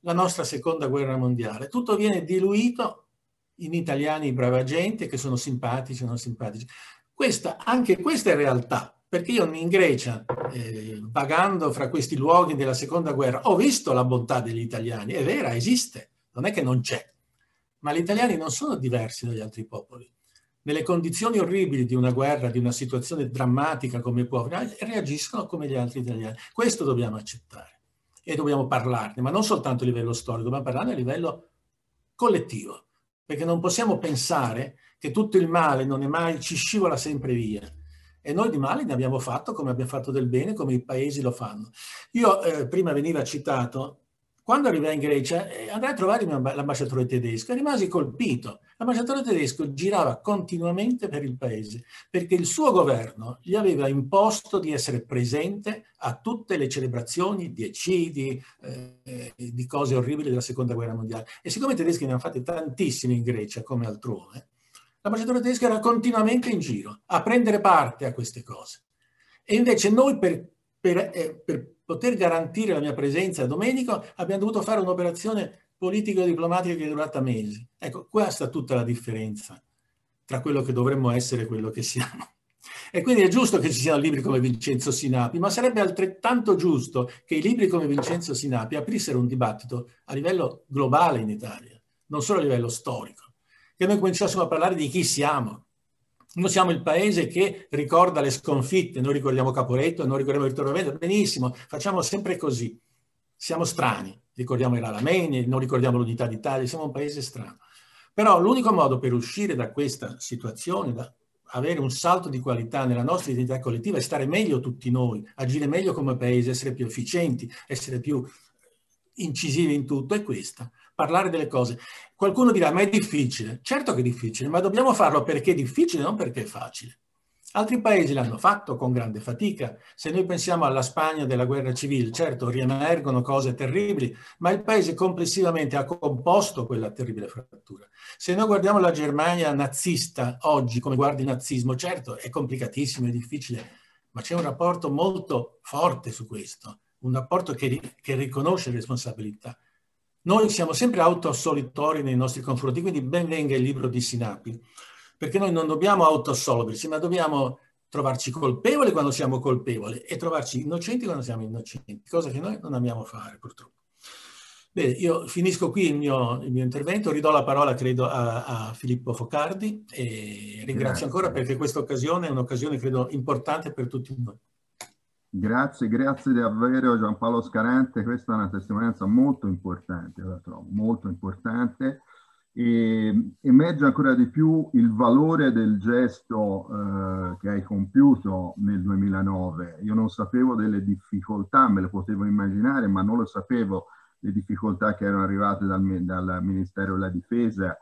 la nostra seconda guerra mondiale, tutto viene diluito in italiani brava gente che sono simpatici o non simpatici. Questa, anche questa è realtà, perché io in Grecia, eh, vagando fra questi luoghi della seconda guerra, ho visto la bontà degli italiani, è vera, esiste, non è che non c'è, ma gli italiani non sono diversi dagli altri popoli. Nelle condizioni orribili di una guerra, di una situazione drammatica come può avvenire, reagiscono come gli altri italiani. Questo dobbiamo accettare e dobbiamo parlarne, ma non soltanto a livello storico, ma parlarne a livello collettivo perché non possiamo pensare che tutto il male non è mai, ci scivola sempre via. E noi di male ne abbiamo fatto come abbiamo fatto del bene, come i paesi lo fanno. Io eh, prima veniva citato, quando arrivai in Grecia eh, andai a trovare l'ambasciatore tedesco e rimasi colpito L'ambasciatore tedesco girava continuamente per il paese perché il suo governo gli aveva imposto di essere presente a tutte le celebrazioni di eccidi, eh, di cose orribili della seconda guerra mondiale. E siccome i tedeschi ne hanno fatte tantissime in Grecia come altrove, l'ambasciatore tedesco era continuamente in giro a prendere parte a queste cose. E invece noi per, per, eh, per poter garantire la mia presenza a Domenico abbiamo dovuto fare un'operazione politico-diplomatica che è durata mesi. Ecco, qua sta tutta la differenza tra quello che dovremmo essere e quello che siamo. E quindi è giusto che ci siano libri come Vincenzo Sinapi, ma sarebbe altrettanto giusto che i libri come Vincenzo Sinapi aprissero un dibattito a livello globale in Italia, non solo a livello storico, che noi cominciassimo a parlare di chi siamo. Noi siamo il paese che ricorda le sconfitte, noi ricordiamo Caporetto, noi ricordiamo Vittorio Veneto, benissimo, facciamo sempre così. Siamo strani, ricordiamo i ralameni, non ricordiamo l'unità d'Italia, siamo un paese strano. Però l'unico modo per uscire da questa situazione, da avere un salto di qualità nella nostra identità collettiva è stare meglio tutti noi, agire meglio come paese, essere più efficienti, essere più incisivi in tutto, è questa, parlare delle cose. Qualcuno dirà, ma è difficile. Certo che è difficile, ma dobbiamo farlo perché è difficile, non perché è facile. Altri paesi l'hanno fatto con grande fatica. Se noi pensiamo alla Spagna della guerra civile, certo riemergono cose terribili, ma il paese complessivamente ha composto quella terribile frattura. Se noi guardiamo la Germania nazista oggi, come guardi il nazismo, certo è complicatissimo, è difficile, ma c'è un rapporto molto forte su questo, un rapporto che, che riconosce responsabilità. Noi siamo sempre autoassolitori nei nostri confronti, quindi ben venga il libro di Sinapi perché noi non dobbiamo autoassolverci, ma dobbiamo trovarci colpevoli quando siamo colpevoli e trovarci innocenti quando siamo innocenti, cosa che noi non amiamo fare purtroppo. Bene, io finisco qui il mio, il mio intervento, ridò la parola credo a, a Filippo Focardi e ringrazio grazie. ancora perché questa occasione è un'occasione credo importante per tutti noi. Grazie, grazie davvero Giampaolo Scarante, questa è una testimonianza molto importante, molto importante e emerge ancora di più il valore del gesto eh, che hai compiuto nel 2009. Io non sapevo delle difficoltà, me le potevo immaginare, ma non lo sapevo, le difficoltà che erano arrivate dal, dal Ministero della Difesa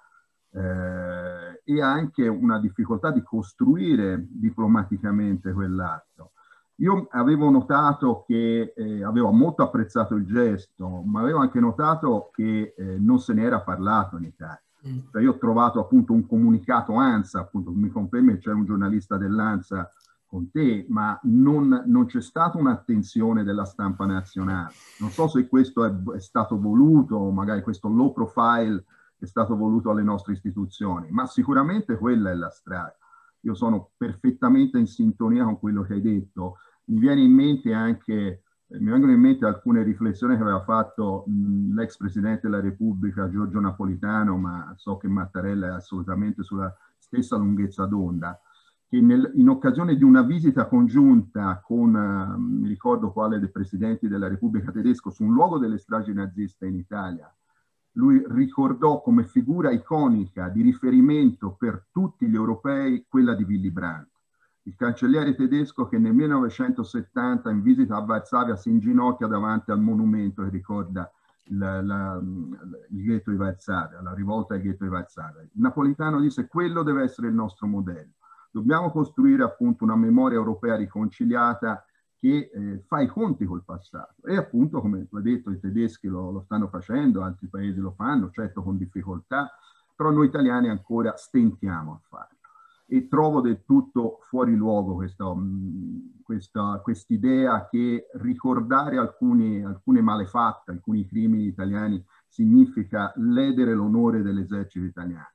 eh, e anche una difficoltà di costruire diplomaticamente quell'atto. Io avevo notato che eh, aveva molto apprezzato il gesto, ma avevo anche notato che eh, non se ne era parlato in Italia. Mm. Cioè io ho trovato appunto un comunicato ANSA, appunto mi confermi c'è un giornalista dell'ANSA con te, ma non, non c'è stata un'attenzione della stampa nazionale. Non so se questo è, è stato voluto, magari questo low profile è stato voluto alle nostre istituzioni, ma sicuramente quella è la strada io sono perfettamente in sintonia con quello che hai detto. Mi viene in mente anche eh, mi vengono in mente alcune riflessioni che aveva fatto l'ex presidente della Repubblica Giorgio Napolitano, ma so che Mattarella è assolutamente sulla stessa lunghezza d'onda, che nel, in occasione di una visita congiunta con, uh, mi ricordo quale dei presidenti della Repubblica tedesco, su un luogo delle stragi naziste in Italia, lui ricordò come figura iconica di riferimento per tutti gli europei quella di Willy Brandt, il cancelliere tedesco che nel 1970 in visita a Varsavia si inginocchia davanti al monumento che ricorda la, la, il ghetto di Varsavia, la rivolta del ghetto di Varsavia. Il napolitano disse quello deve essere il nostro modello. Dobbiamo costruire appunto una memoria europea riconciliata che eh, fa i conti col passato e appunto come tu hai detto i tedeschi lo, lo stanno facendo, altri paesi lo fanno, certo con difficoltà, però noi italiani ancora stentiamo a farlo e trovo del tutto fuori luogo mm, questa, questa idea che ricordare alcune, alcune malefatte, alcuni crimini italiani significa ledere l'onore dell'esercito italiano.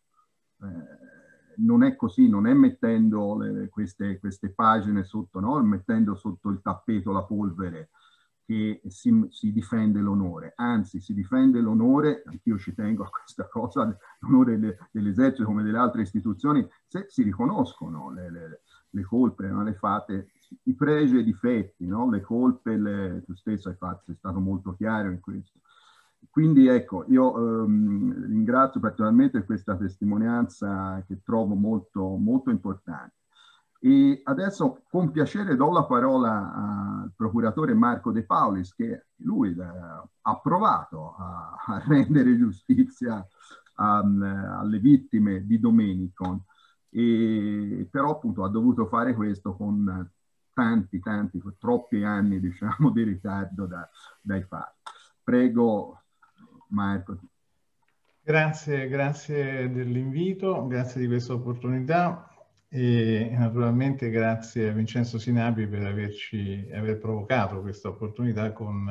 Eh, non è così, non è mettendo le, eh, queste, queste, pagine sotto, no? mettendo sotto il tappeto la polvere che si, si difende l'onore, anzi si difende l'onore, anch'io ci tengo a questa cosa, l'onore dell'esercito come delle altre istituzioni, se si riconoscono le, le, le colpe, no? le fate, i pregi e i difetti, no? le colpe, tu stesso hai fatto, sei stato molto chiaro in questo, quindi ecco, io ehm, ringrazio particolarmente questa testimonianza che trovo molto, molto importante. E adesso con piacere do la parola al procuratore Marco De Paulis che lui eh, ha provato a, a rendere giustizia a, ehm, alle vittime di Domenicon, e, però appunto ha dovuto fare questo con tanti, tanti, troppi anni diciamo di ritardo da, dai fatti. Prego Marco. Grazie, grazie dell'invito, grazie di questa opportunità e naturalmente grazie a Vincenzo Sinabi per averci, aver provocato questa opportunità con,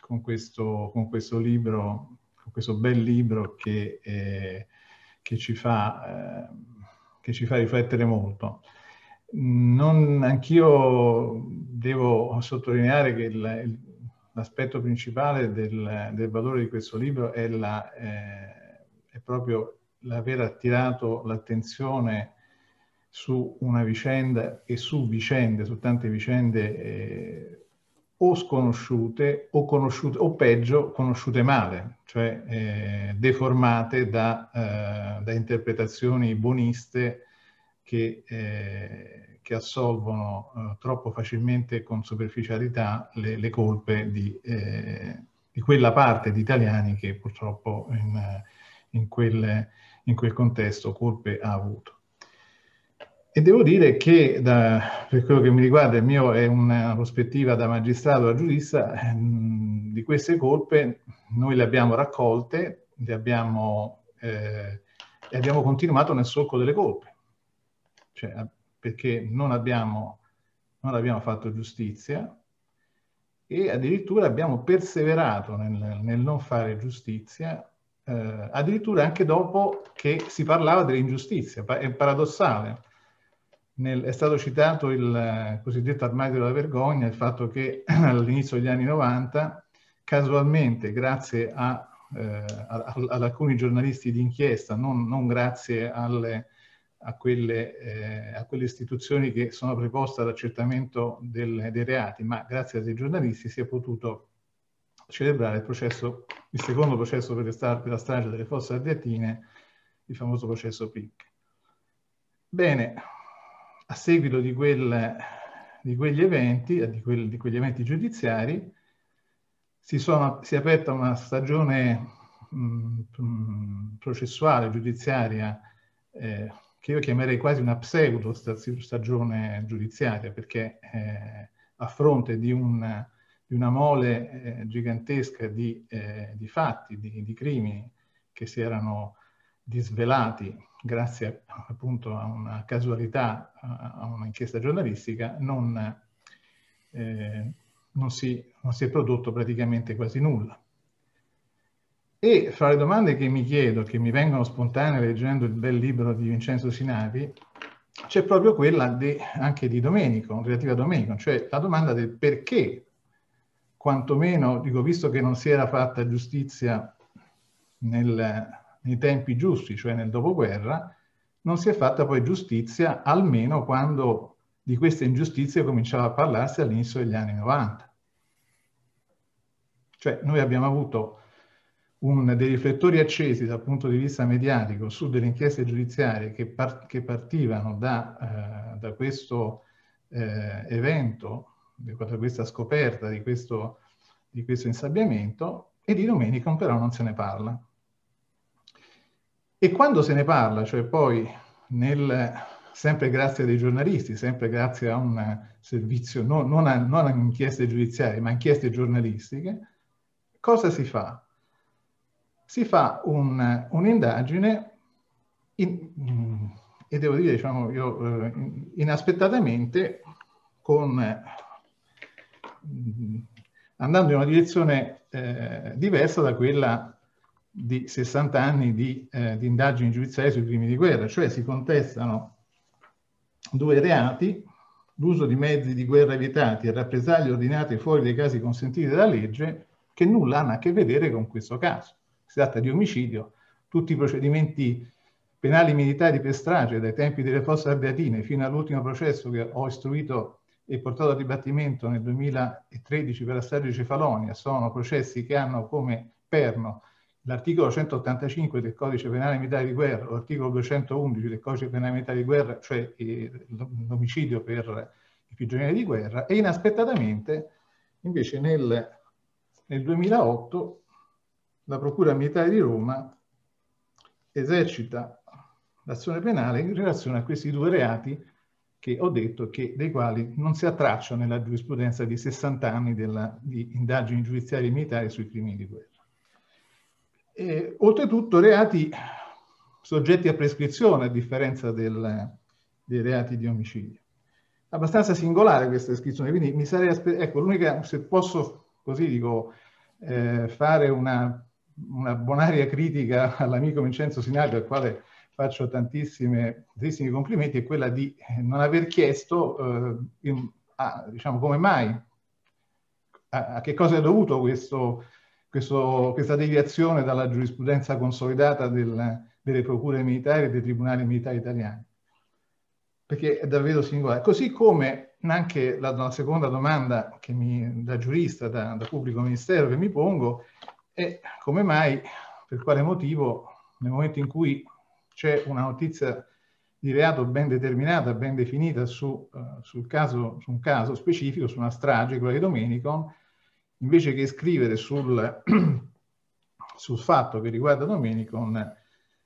con, questo, con questo libro, con questo bel libro che, eh, che, ci, fa, eh, che ci fa riflettere molto. Anch'io devo sottolineare che il, il l'aspetto principale del, del, valore di questo libro è, la, eh, è proprio l'aver attirato l'attenzione su una vicenda e su vicende, su tante vicende eh, o sconosciute o conosciute, o peggio, conosciute male, cioè eh, deformate da, eh, da, interpretazioni boniste che eh, che assolvono eh, troppo facilmente con superficialità le, le colpe di, eh, di, quella parte di italiani che purtroppo in, eh, in, quel, in quel contesto colpe ha avuto. E devo dire che da, per quello che mi riguarda, il mio è una prospettiva da magistrato a giurista, ehm, di queste colpe noi le abbiamo raccolte, le abbiamo, eh, le abbiamo continuato nel solco delle colpe. Cioè, perché non abbiamo, non abbiamo fatto giustizia e addirittura abbiamo perseverato nel, nel non fare giustizia, eh, addirittura anche dopo che si parlava dell'ingiustizia. È paradossale. Nel, è stato citato il eh, cosiddetto armadio della vergogna, il fatto che all'inizio degli anni 90, casualmente, grazie a, eh, a, a, ad alcuni giornalisti d'inchiesta, non, non grazie alle a quelle, eh, a quelle, istituzioni che sono preposte all'accertamento dei reati, ma grazie a dei giornalisti si è potuto celebrare il, processo, il secondo processo per, star, per, la strage delle fosse ardeatine, il famoso processo PIC. Bene, a seguito di, quel, di quegli eventi, di, quel, di, quegli eventi giudiziari, si, sono, si è aperta una stagione mh, mm, mm, processuale, giudiziaria, eh, che io chiamerei quasi una pseudo stagione giudiziaria, perché eh, a fronte di, un, di una mole eh, gigantesca di, eh, di fatti, di, di, crimini che si erano disvelati grazie appunto a una casualità, a, un'inchiesta giornalistica, non, eh, non si, non si è prodotto praticamente quasi nulla. E fra le domande che mi chiedo, che mi vengono spontanee leggendo il bel libro di Vincenzo Sinavi, c'è proprio quella di, anche di Domenico, relativa a Domenico, cioè la domanda del perché, quantomeno, dico, visto che non si era fatta giustizia nel, nei tempi giusti, cioè nel dopoguerra, non si è fatta poi giustizia almeno quando di queste ingiustizie cominciava a parlarsi all'inizio degli anni 90. Cioè noi abbiamo avuto un, dei riflettori accesi dal punto di vista mediatico su delle inchieste giudiziarie che, par, che partivano da, eh, da questo eh, evento, da questa scoperta, di questo, di questo insabbiamento, e di Domenicon però non se ne parla. E quando se ne parla, cioè poi nel, sempre grazie a dei giornalisti, sempre grazie a un servizio, non, non, a, non a inchieste giudiziarie, ma a inchieste giornalistiche, cosa si fa? si fa un'indagine in, e devo dire, diciamo, io eh, inaspettatamente con, eh, andando in una direzione eh, diversa da quella di 60 anni di, eh, di indagini giudiziarie sui crimini di guerra, cioè si contestano due reati, l'uso di mezzi di guerra vietati e rappresaglie ordinate fuori dai casi consentiti dalla legge, che nulla hanno a che vedere con questo caso si tratta di omicidio, tutti i procedimenti penali militari per strage, dai tempi delle forze ardeatine fino all'ultimo processo che ho istruito e portato a dibattimento nel 2013 per la strage di Cefalonia, sono processi che hanno come perno l'articolo 185 del codice penale militare di guerra, l'articolo 211 del codice penale militare di guerra, cioè eh, l'omicidio per i prigionieri di guerra, e inaspettatamente invece nel, nel 2008 la Procura Militare di Roma esercita l'azione penale in relazione a questi due reati che ho detto che, dei quali non si ha traccia nella giurisprudenza di 60 anni della, di indagini giudiziarie militari sui crimini di guerra. E, oltretutto reati soggetti a prescrizione a differenza del, dei reati di omicidio. Abbastanza singolare questa descrizione, quindi mi sarei aspettato, ecco l'unica, se posso così dico, eh, fare una una bonaria critica all'amico Vincenzo Sinali, al quale faccio tantissimi complimenti, è quella di eh, non aver chiesto eh, in, ah, diciamo, come mai, a, a, che cosa è dovuto questo, questo, questa deviazione dalla giurisprudenza consolidata del, delle procure militari e dei tribunali militari italiani. Perché è davvero singolare. Così come anche la, la seconda domanda mi, da giurista, da, da pubblico ministero che mi pongo, e come mai, per quale motivo, nel momento in cui c'è una notizia di reato ben determinata, ben definita su, uh, caso, su un caso specifico, su una strage, quella di Domenico, invece che scrivere sul, sul fatto che riguarda Domenicon,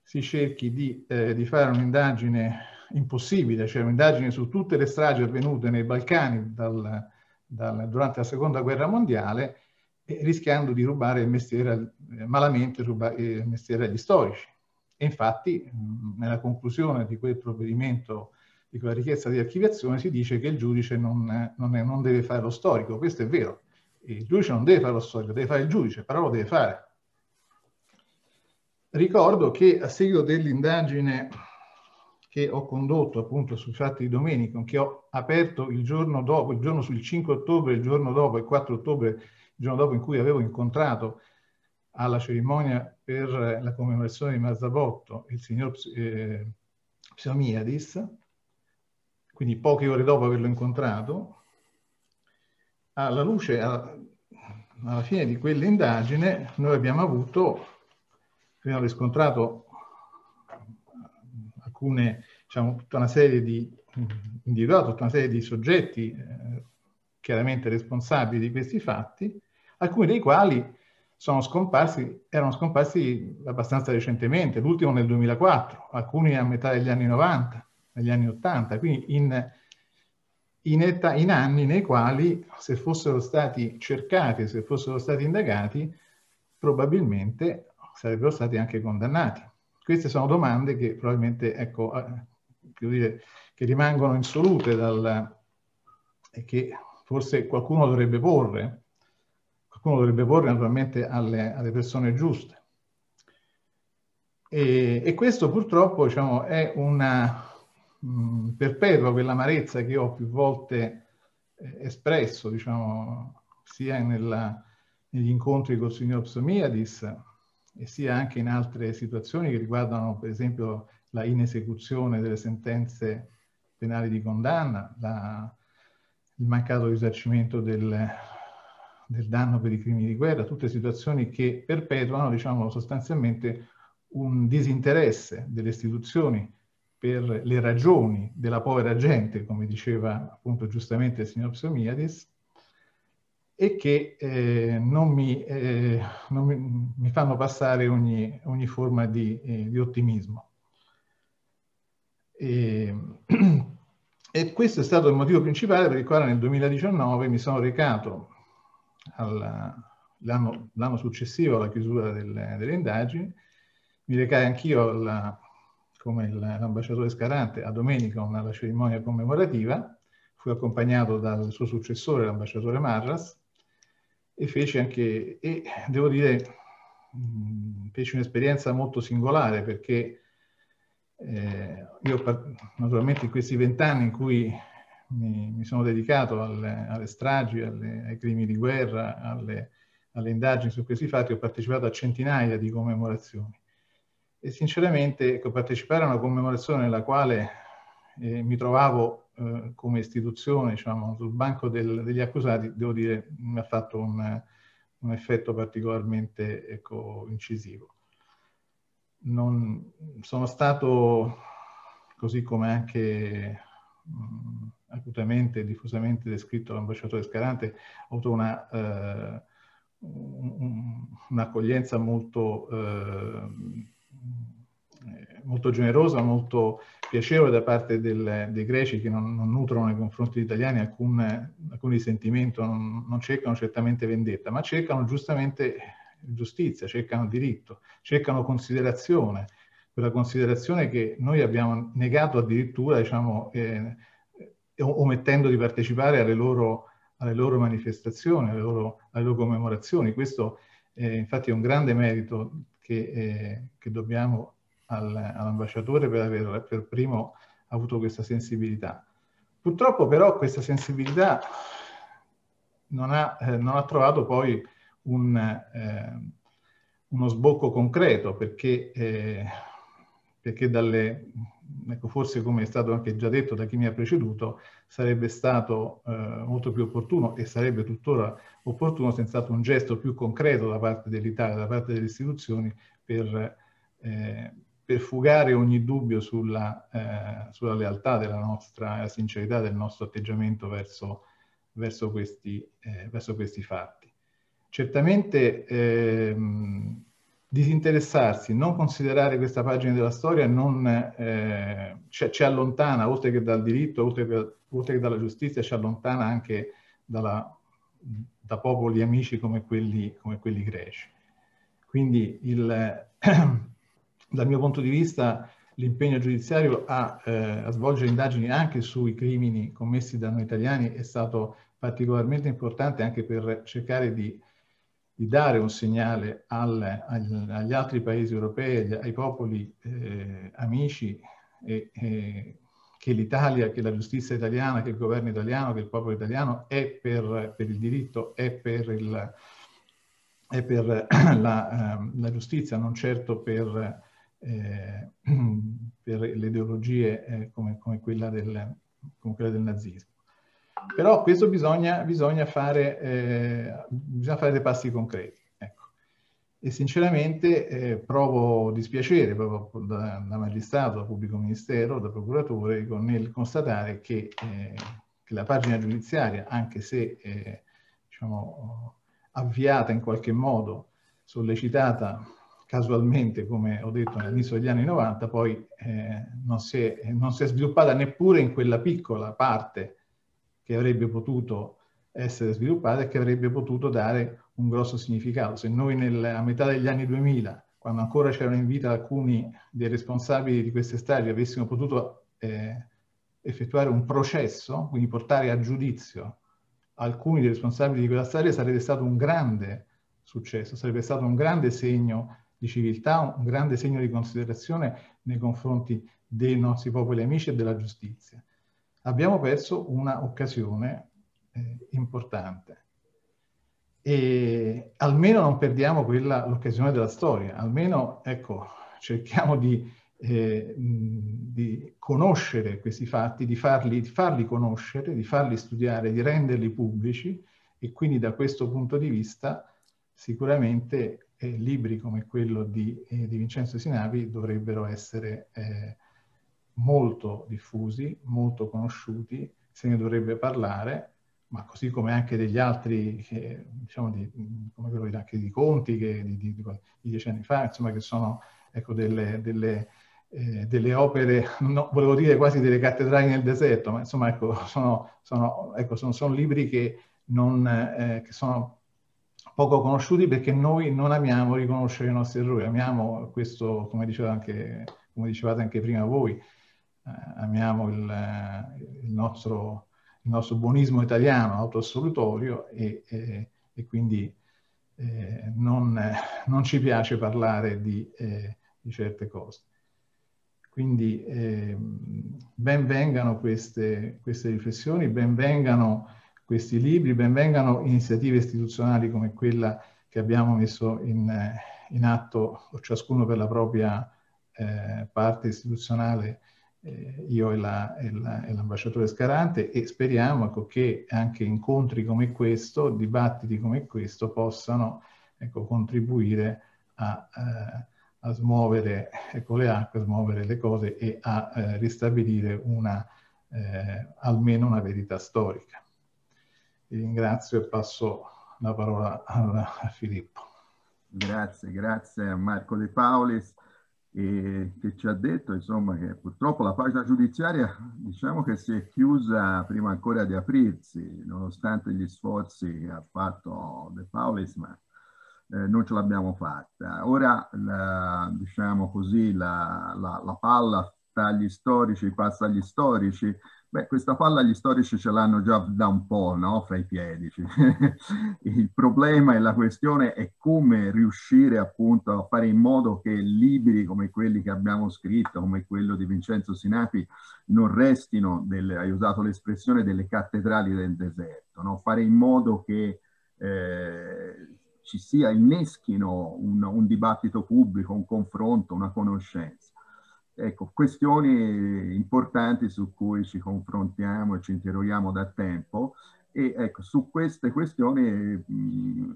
si cerchi di, eh, di fare un'indagine impossibile, cioè un'indagine su tutte le stragi avvenute nei Balcani dal, dal, durante la seconda guerra mondiale rischiando di rubare il mestiere, eh, malamente rubare eh, il mestiere agli storici. E infatti nella conclusione di quel provvedimento, di quella richiesta di archiviazione, si dice che il giudice non, non, è, non deve fare lo storico. Questo è vero. Il giudice non deve fare lo storico, deve fare il giudice, però lo deve fare. Ricordo che a seguito dell'indagine che ho condotto appunto sui fatti di Domenico, che ho aperto il giorno dopo, il giorno sul 5 ottobre, il giorno dopo, il 4 ottobre, il giorno dopo in cui avevo incontrato alla cerimonia per la commemorazione di Marzabotto il signor eh, Pseumiadis, quindi poche ore dopo averlo incontrato, alla luce, alla, fine di quell'indagine, noi abbiamo avuto, abbiamo riscontrato alcune, diciamo, tutta una serie di, individuato tutta una serie di soggetti eh, chiaramente responsabili di questi fatti, alcuni dei quali sono scomparsi, erano scomparsi abbastanza recentemente, l'ultimo nel 2004, alcuni a metà degli anni 90, negli anni 80, quindi in, in, età, in anni nei quali se fossero stati cercati, se fossero stati indagati, probabilmente sarebbero stati anche condannati. Queste sono domande che probabilmente ecco, eh, dire, che rimangono insolute dal, e che forse qualcuno dovrebbe porre, qualcuno dovrebbe porre naturalmente alle, alle persone giuste. E, e questo purtroppo diciamo, è una mm, perpetua quell'amarezza che ho più volte eh, espresso, diciamo, sia nella, negli incontri col signor Psomiadis, e sia anche in altre situazioni che riguardano per esempio la inesecuzione delle sentenze penali di condanna, la, il mancato risarcimento del, del, danno per i crimini di guerra, tutte situazioni che perpetuano diciamo, sostanzialmente un disinteresse delle istituzioni per le ragioni della povera gente, come diceva appunto giustamente il signor Psomiadis, e che eh, non, mi, eh, non mi, mi, fanno passare ogni, ogni forma di, eh, di ottimismo. E, e, questo è stato il motivo principale per il quale nel 2019 mi sono recato l'anno successivo alla chiusura del, delle indagini, mi recai anch'io come l'ambasciatore Scarante a Domenico alla cerimonia commemorativa, fui accompagnato dal suo successore, l'ambasciatore Marras, e fece anche, e devo dire, mm, fece un'esperienza molto singolare perché eh, io naturalmente in questi vent'anni in cui mi, mi sono dedicato alle, alle stragi, alle, ai crimini di guerra, alle, alle indagini su questi fatti, ho partecipato a centinaia di commemorazioni e sinceramente ecco, partecipare a una commemorazione nella quale eh, mi trovavo eh, come istituzione diciamo, sul banco del, degli accusati, devo dire, mi ha fatto un, un effetto particolarmente ecco, incisivo. Non, sono stato, così come anche mh, acutamente e diffusamente descritto l'ambasciatore Scarante, ho avuto una, eh, un'accoglienza molto, eh, eh, molto generosa, molto piacevole da parte del, dei greci che non, non, nutrono nei confronti degli italiani alcun, alcun risentimento, non, non, cercano certamente vendetta, ma cercano giustamente giustizia, cercano diritto, cercano considerazione, quella considerazione che noi abbiamo negato addirittura, diciamo, eh, omettendo di partecipare alle loro, alle loro manifestazioni, alle loro, alle loro, commemorazioni. Questo eh, infatti è un grande merito che, eh, che dobbiamo all'ambasciatore per aver eh, per primo avuto questa sensibilità. Purtroppo però questa sensibilità non ha, eh, non ha trovato poi un, eh, uno sbocco concreto perché, eh, perché dalle, ecco, forse come è stato anche già detto da chi mi ha preceduto, sarebbe stato eh, molto più opportuno e sarebbe tuttora opportuno senz'altro un gesto più concreto da parte dell'Italia, da parte delle istituzioni per eh, per fugare ogni dubbio sulla, eh, sulla lealtà della nostra, la sincerità del nostro atteggiamento verso, verso, questi, eh, verso questi, fatti. Certamente ehm, disinteressarsi, non considerare questa pagina della storia non, eh, ci, ci, allontana, oltre che dal diritto, oltre che, oltre che dalla giustizia, ci allontana anche dalla, da popoli amici come quelli, come quelli greci. Quindi il, dal mio punto di vista l'impegno giudiziario a, eh, a, svolgere indagini anche sui crimini commessi da noi italiani è stato particolarmente importante anche per cercare di, di dare un segnale al, al, agli altri paesi europei, ai popoli eh, amici, e, eh, che l'Italia, che la giustizia italiana, che il governo italiano, che il popolo italiano è per, per il diritto, è per, il, è per la, ehm, la, giustizia, non certo per eh, per le ideologie eh, come, come, quella del, come, quella del, nazismo. Però questo bisogna, bisogna, fare, eh, bisogna fare dei passi concreti. Ecco. E sinceramente eh, provo dispiacere proprio da, da, magistrato, da pubblico ministero, da procuratore nel constatare che, eh, che la pagina giudiziaria, anche se eh, diciamo, avviata in qualche modo, sollecitata casualmente, come ho detto all'inizio degli anni 90, poi eh, non, si è, non, si è, sviluppata neppure in quella piccola parte che avrebbe potuto essere sviluppata e che avrebbe potuto dare un grosso significato. Se noi nella metà degli anni 2000, quando ancora c'erano in vita alcuni dei responsabili di queste stragi, avessimo potuto eh, effettuare un processo, quindi portare a giudizio alcuni dei responsabili di quella strage, sarebbe stato un grande successo, sarebbe stato un grande segno di civiltà, un grande segno di considerazione nei confronti dei nostri popoli amici e della giustizia. Abbiamo perso un'occasione eh, importante e almeno non perdiamo quella, l'occasione della storia, almeno ecco, cerchiamo di, eh, di conoscere questi fatti, di farli, di farli, conoscere, di farli studiare, di renderli pubblici e quindi da questo punto di vista sicuramente eh, libri come quello di, eh, di, Vincenzo Sinavi dovrebbero essere eh, molto diffusi, molto conosciuti, se ne dovrebbe parlare, ma così come anche degli altri, che, diciamo, di, come quello anche di Conti, che, di, di, dieci anni fa, insomma, che sono ecco, delle, delle, eh, delle opere, no, volevo dire quasi delle cattedrali nel deserto, ma insomma, ecco, sono, sono, ecco, sono, sono libri che, non, eh, che sono poco conosciuti perché noi non amiamo riconoscere i nostri errori, amiamo questo, come, diceva anche, come dicevate anche prima voi, eh, amiamo il, il, nostro, il, nostro, buonismo italiano autoassolutorio e, e, e quindi eh, non, non, ci piace parlare di, eh, di certe cose. Quindi ehm, ben vengano queste, queste riflessioni, ben vengano questi libri, benvengano iniziative istituzionali come quella che abbiamo messo in, eh, in atto ciascuno per la propria eh, parte istituzionale, eh, io e, l'ambasciatore la, la, Scarante, e speriamo ecco, che anche incontri come questo, dibattiti come questo, possano ecco, contribuire a, eh, a smuovere ecco, le acque, a smuovere le cose e a eh, ristabilire una, eh, almeno una verità storica. Vi ringrazio e passo la parola a Filippo. Grazie, grazie a Marco De Paolis eh, che ci ha detto insomma, che purtroppo la pagina giudiziaria diciamo che si è chiusa prima ancora di aprirsi, nonostante gli sforzi che ha fatto De Paolis ma eh, non ce l'abbiamo fatta. Ora, la, diciamo così, la, la, la palla dagli storici passa agli storici Beh, questa palla gli storici ce l'hanno già da un po', no? Fra i piedi. Il problema e la questione è come riuscire appunto a fare in modo che libri come quelli che abbiamo scritto, come quello di Vincenzo Sinapi, non restino, del, hai usato l'espressione, delle cattedrali del deserto, no? Fare in modo che eh, ci sia, inneschino un, un dibattito pubblico, un confronto, una conoscenza. Ecco, questioni importanti su cui ci confrontiamo e ci interroghiamo da tempo e ecco, su queste questioni mh, mm,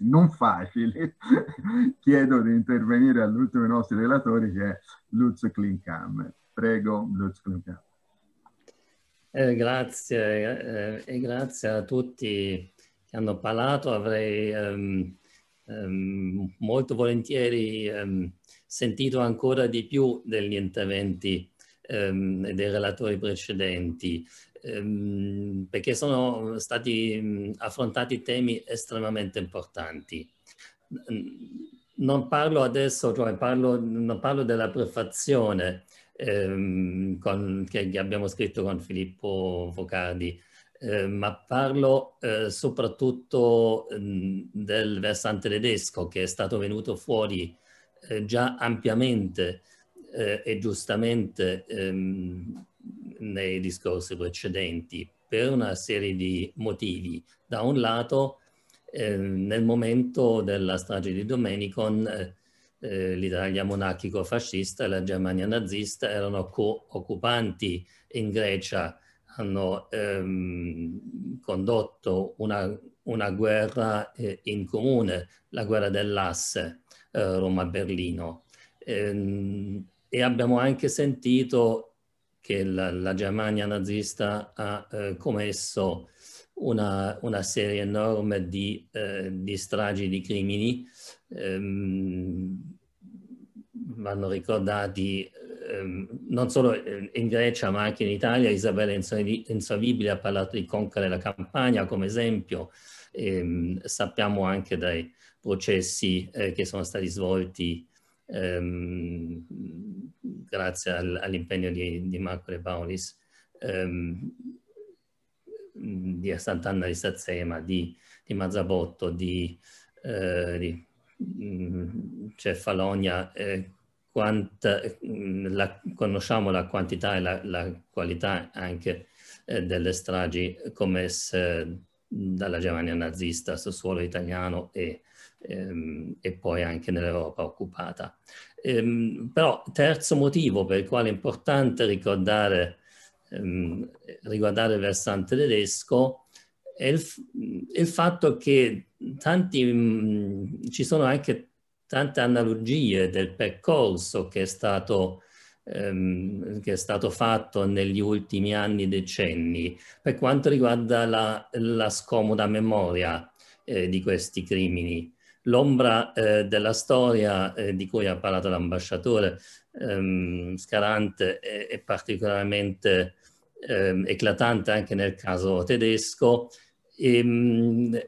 non facili chiedo di intervenire all'ultimo dei nostri relatori che è Lutz Klinkam. Prego, Lutz Klinkam. Eh, grazie eh, e grazie a tutti che hanno parlato. Avrei ehm, ehm, molto volentieri ehm, sentito ancora di più degli interventi ehm, dei relatori precedenti, ehm, perché sono stati mm, affrontati temi estremamente importanti. Non parlo adesso, cioè parlo, non parlo della prefazione ehm, con, che abbiamo scritto con Filippo Focardi, eh, ma parlo eh, soprattutto mh, mm, del versante tedesco che è stato venuto fuori eh, già ampiamente eh, e giustamente ehm, nei discorsi precedenti per una serie di motivi. Da un lato, ehm, nel momento della strage di Domenicon, eh, eh, l'Italia monarchico-fascista e la Germania nazista erano co-occupanti in Grecia, hanno ehm, condotto una, una guerra eh, in comune, la guerra dell'asse, eh, Roma-Berlino. E, ehm, e, abbiamo anche sentito che la, la Germania nazista ha eh, commesso una, una, serie enorme di, eh, di stragi, di crimini. Ehm, vanno ricordati Ehm, non solo ehm, in Grecia ma anche in Italia, Isabella Insavibile ha parlato di Conca della Campania come esempio, ehm, sappiamo anche dai processi eh, che sono stati svolti ehm, grazie al, all'impegno di, di, Marco De Paulis, ehm, di Sant'Anna di Sazzema, di, di Mazzabotto, di, eh, di mm, Cefalonia, eh, quanta, mm, la, conosciamo la quantità e la, la qualità anche eh, delle stragi commesse mm, dalla Germania nazista sul suolo italiano e, ehm, e poi anche nell'Europa occupata. Ehm, però terzo motivo per il quale è importante ricordare, ehm, riguardare il versante tedesco è il, il fatto che tanti, mh, mm, ci sono anche tante analogie del percorso che è stato ehm, che è stato fatto negli ultimi anni, e decenni, per quanto riguarda la, la scomoda memoria eh, di questi crimini. L'ombra eh, della storia eh, di cui ha parlato l'ambasciatore ehm, Scarante è, è particolarmente ehm, eclatante anche nel caso tedesco e, ehm,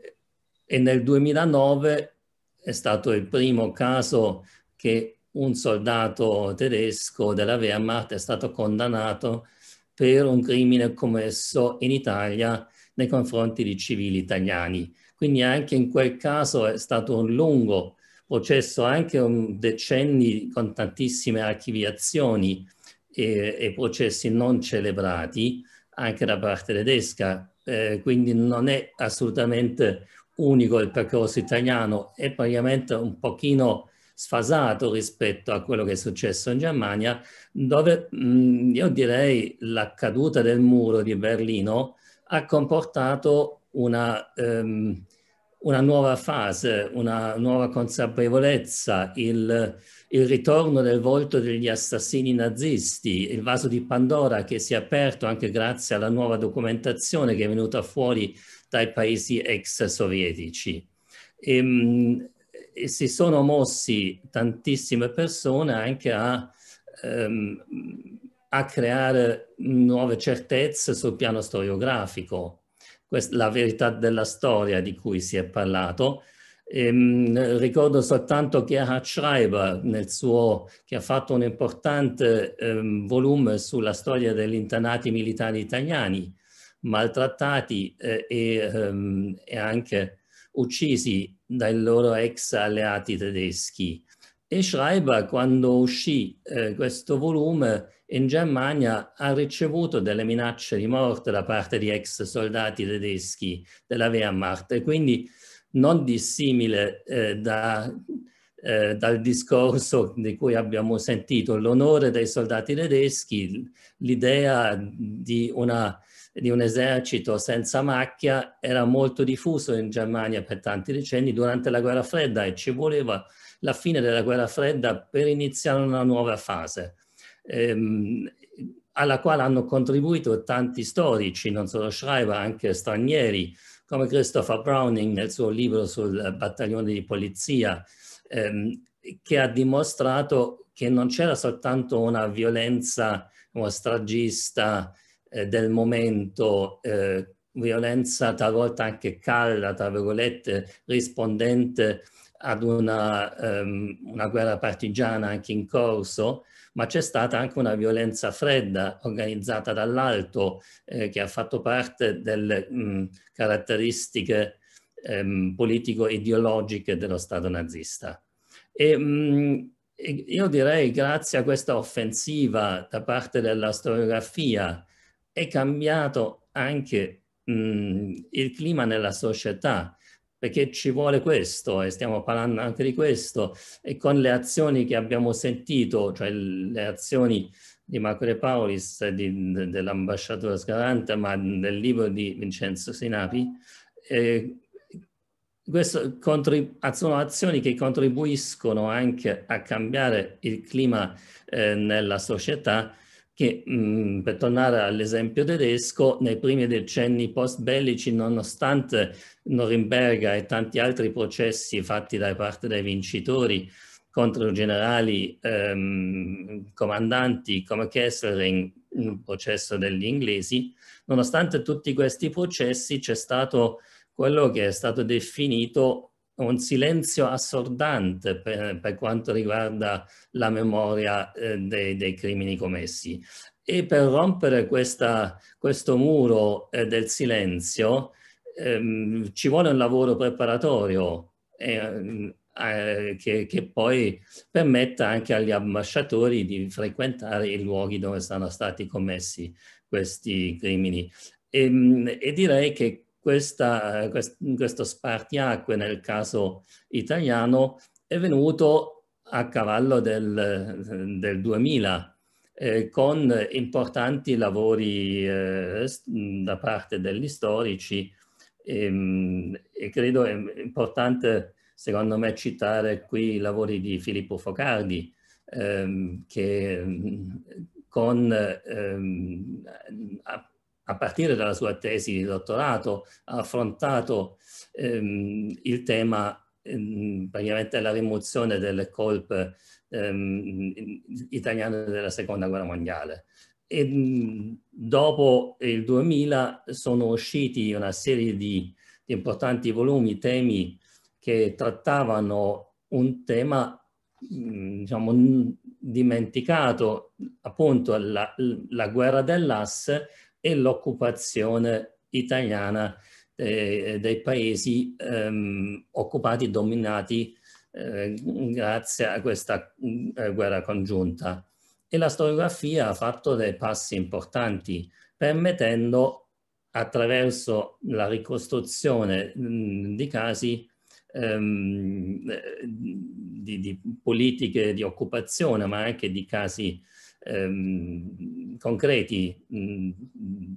e nel 2009 è stato il primo caso che un soldato tedesco della Wehrmacht è stato condannato per un crimine commesso in Italia nei confronti di civili italiani. Quindi anche in quel caso è stato un lungo processo, anche un decenni con tantissime archiviazioni e, e processi non celebrati anche da parte tedesca. Eh, quindi non è assolutamente unico il percorso italiano è praticamente un pochino sfasato rispetto a quello che è successo in Germania, dove mh, io direi la caduta del muro di Berlino ha comportato una, um, una nuova fase, una nuova consapevolezza, il, il, ritorno del volto degli assassini nazisti, il vaso di Pandora che si è aperto anche grazie alla nuova documentazione che è venuta fuori dai paesi ex sovietici. E, ehm, e si sono mossi tantissime persone anche a, ehm, a creare nuove certezze sul piano storiografico. Questa, la verità della storia di cui si è parlato, Ehm, ricordo soltanto che Erhard Schreiber, nel suo, che ha fatto un importante ehm, volume sulla storia degli internati militari italiani, maltrattati eh, e, um, e, anche uccisi dai loro ex alleati tedeschi. E Schreiber, quando uscì eh, questo volume, in Germania ha ricevuto delle minacce di morte da parte di ex soldati tedeschi della Wehrmacht e quindi non dissimile eh, da, eh, dal discorso di cui abbiamo sentito, l'onore dei soldati tedeschi, l'idea di una di un esercito senza macchia era molto diffuso in Germania per tanti decenni durante la guerra fredda e ci voleva la fine della guerra fredda per iniziare una nuova fase. Ehm, alla quale hanno contribuito tanti storici, non solo Schreiber, anche stranieri, come Christopher Browning nel suo libro sul battaglione di polizia, ehm, che ha dimostrato che non c'era soltanto una violenza, uno stragista, eh, del momento, eh, violenza talvolta anche calda, tra virgolette, rispondente ad una, ehm, una guerra partigiana anche in corso, ma c'è stata anche una violenza fredda organizzata dall'alto eh, che ha fatto parte delle mh, mm, caratteristiche ehm, politico-ideologiche dello Stato nazista. E, mh, mm, io direi grazie a questa offensiva da parte della storiografia è cambiato anche mh, il clima nella società, perché ci vuole questo e stiamo parlando anche di questo e con le azioni che abbiamo sentito, cioè le azioni di Marco De Paulis, di, dell'ambasciatore Scarante, ma del libro di Vincenzo Sinapi, eh, questo sono azioni che contribuiscono anche a cambiare il clima eh, nella società che, mh, mm, per tornare all'esempio tedesco, nei primi decenni post-bellici, nonostante Norimberga e tanti altri processi fatti da parte dei vincitori contro generali ehm, comandanti come Kesselring, un processo degli inglesi, nonostante tutti questi processi c'è stato quello che è stato definito un silenzio assordante per, per quanto riguarda la memoria eh, dei, dei, crimini commessi. E per rompere questa, questo muro eh, del silenzio ehm, ci vuole un lavoro preparatorio eh, eh che, che, poi permetta anche agli ambasciatori di frequentare i luoghi dove sono stati commessi questi crimini. E, ehm, e direi che questa, questo spartiacque nel caso italiano è venuto a cavallo del, del 2000 eh, con importanti lavori eh, da parte degli storici e, ehm, e, credo è importante secondo me citare qui i lavori di Filippo Focardi ehm, che mm, con ehm, a partire dalla sua tesi di dottorato, ha affrontato ehm, il tema ehm, praticamente la rimozione delle colpe ehm, italiane della seconda guerra mondiale. E, mhmm, dopo il 2000 sono usciti una serie di, di importanti volumi, temi che trattavano un tema mhmm, diciamo, dimenticato, appunto la, la guerra dell'asse, e l'occupazione italiana eh, dei paesi ehm, occupati, dominati eh, grazie a questa eh, guerra congiunta. E la storiografia ha fatto dei passi importanti, permettendo attraverso la ricostruzione mh, di casi ehm, eh, di, di, politiche di occupazione, ma anche di casi ehm, concreti mh,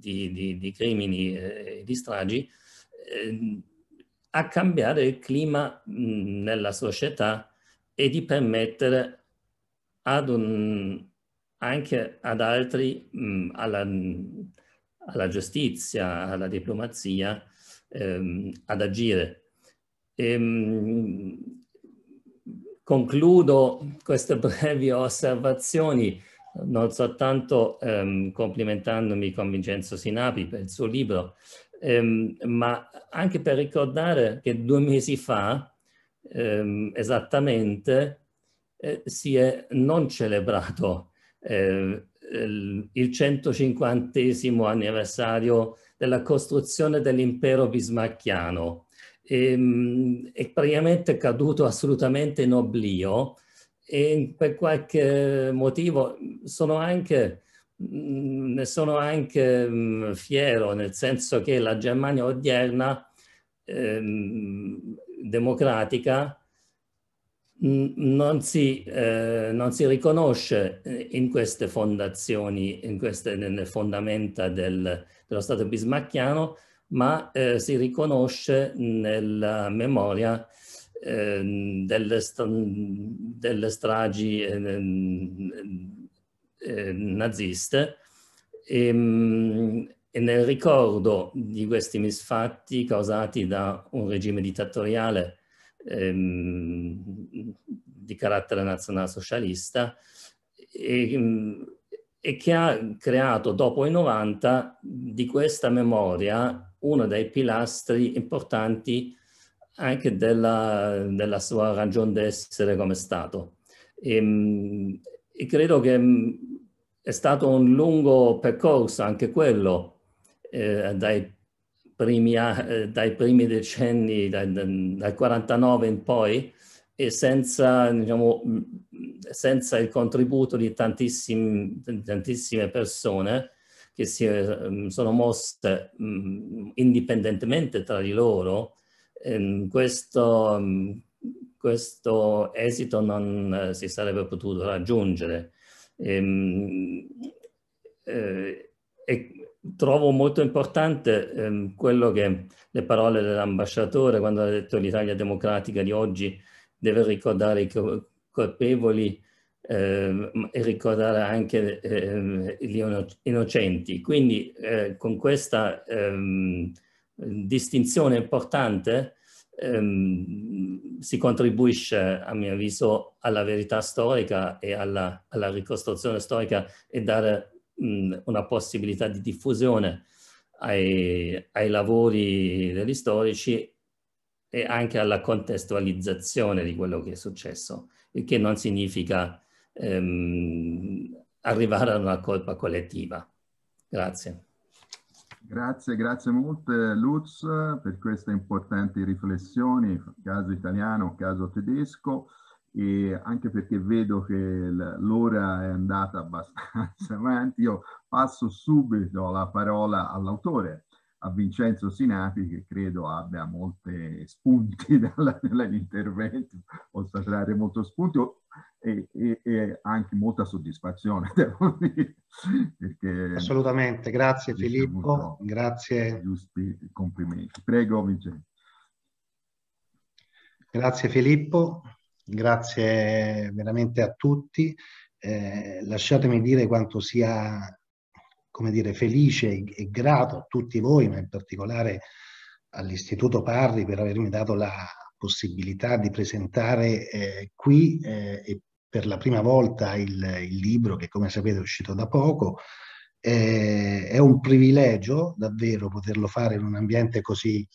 di, di, di, crimini eh, e di stragi, ehm, a cambiare il clima mh, nella società e di permettere ad un, anche ad altri, mh, alla, alla, giustizia, alla diplomazia, ehm, ad agire. E, ehm, concludo queste brevi osservazioni non soltanto ehm, complimentandomi con Vincenzo Sinapi per il suo libro, ehm, ma anche per ricordare che due mesi fa, ehm, esattamente, eh, si è non celebrato eh, il 150 anniversario della costruzione dell'impero bismacchiano. E, ehm, è praticamente caduto assolutamente in oblio e per qualche motivo sono anche, ne sono anche mm, fiero, nel senso che la Germania odierna ehm, democratica non si, eh, non si, riconosce in queste fondazioni, in queste nelle fondamenta del, dello Stato bismacchiano, ma eh, si riconosce nella memoria Ehm, delle, delle, stragi ehm, ehm, naziste e, e nel ricordo di questi misfatti causati da un regime dittatoriale ehm, di carattere nazionalsocialista e, e, che ha creato dopo i 90 di questa memoria uno dei pilastri importanti anche della, della sua ragione d'essere come Stato. E, ehm, e credo che mm, è stato un lungo percorso anche quello, eh, dai, primi, eh, dai, primi, decenni, dal 49 in poi, e senza, diciamo, mm, senza, il contributo di tantissime persone che si eh, sono mosse mm, indipendentemente tra di loro Ehm, questo, mm, questo, esito non eh, si sarebbe potuto raggiungere. Ehm, eh, e trovo molto importante ehm, quello che le parole dell'ambasciatore quando ha detto l'Italia democratica di oggi deve ricordare i colpevoli ehm, e ricordare anche gli innocenti. Quindi eh, con questa Ehm, distinzione importante ehm, si contribuisce, a mio avviso, alla verità storica e alla, alla ricostruzione storica e dare mh, una possibilità di diffusione ai, ai, lavori degli storici e anche alla contestualizzazione di quello che è successo, il che non significa ehm, arrivare a una colpa collettiva. Grazie. Grazie, grazie molto Lutz per queste importanti riflessioni, caso italiano, caso tedesco e anche perché vedo che l'ora è andata abbastanza avanti, io passo subito la parola all'autore a Vincenzo Sinati che credo abbia molti spunti dall'intervento, possa trarre molto spunto e, e, e, anche molta soddisfazione, devo dire. Assolutamente, grazie Filippo, grazie. Giusti complimenti. Prego Vincenzo. Grazie Filippo, grazie veramente a tutti. Eh, lasciatemi dire quanto sia come dire, felice e, e grato a tutti voi, ma in particolare all'Istituto Parri per avermi dato la possibilità di presentare eh, qui eh, e per la prima volta il, il, libro che come sapete è uscito da poco. Eh, è un privilegio davvero poterlo fare in un ambiente così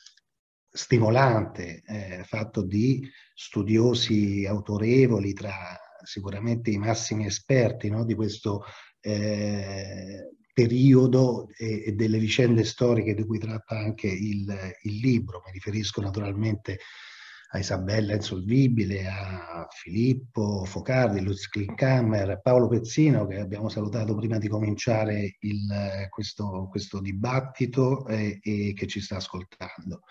stimolante, eh, fatto di studiosi autorevoli tra sicuramente i massimi esperti no, di questo eh, periodo e, e delle vicende storiche di cui tratta anche il, il libro. Mi riferisco naturalmente a Isabella Insolvibile, a Filippo Focardi, Lutz Klinkhammer, Paolo Pezzino che abbiamo salutato prima di cominciare il, questo, questo, dibattito e, e, che ci sta ascoltando.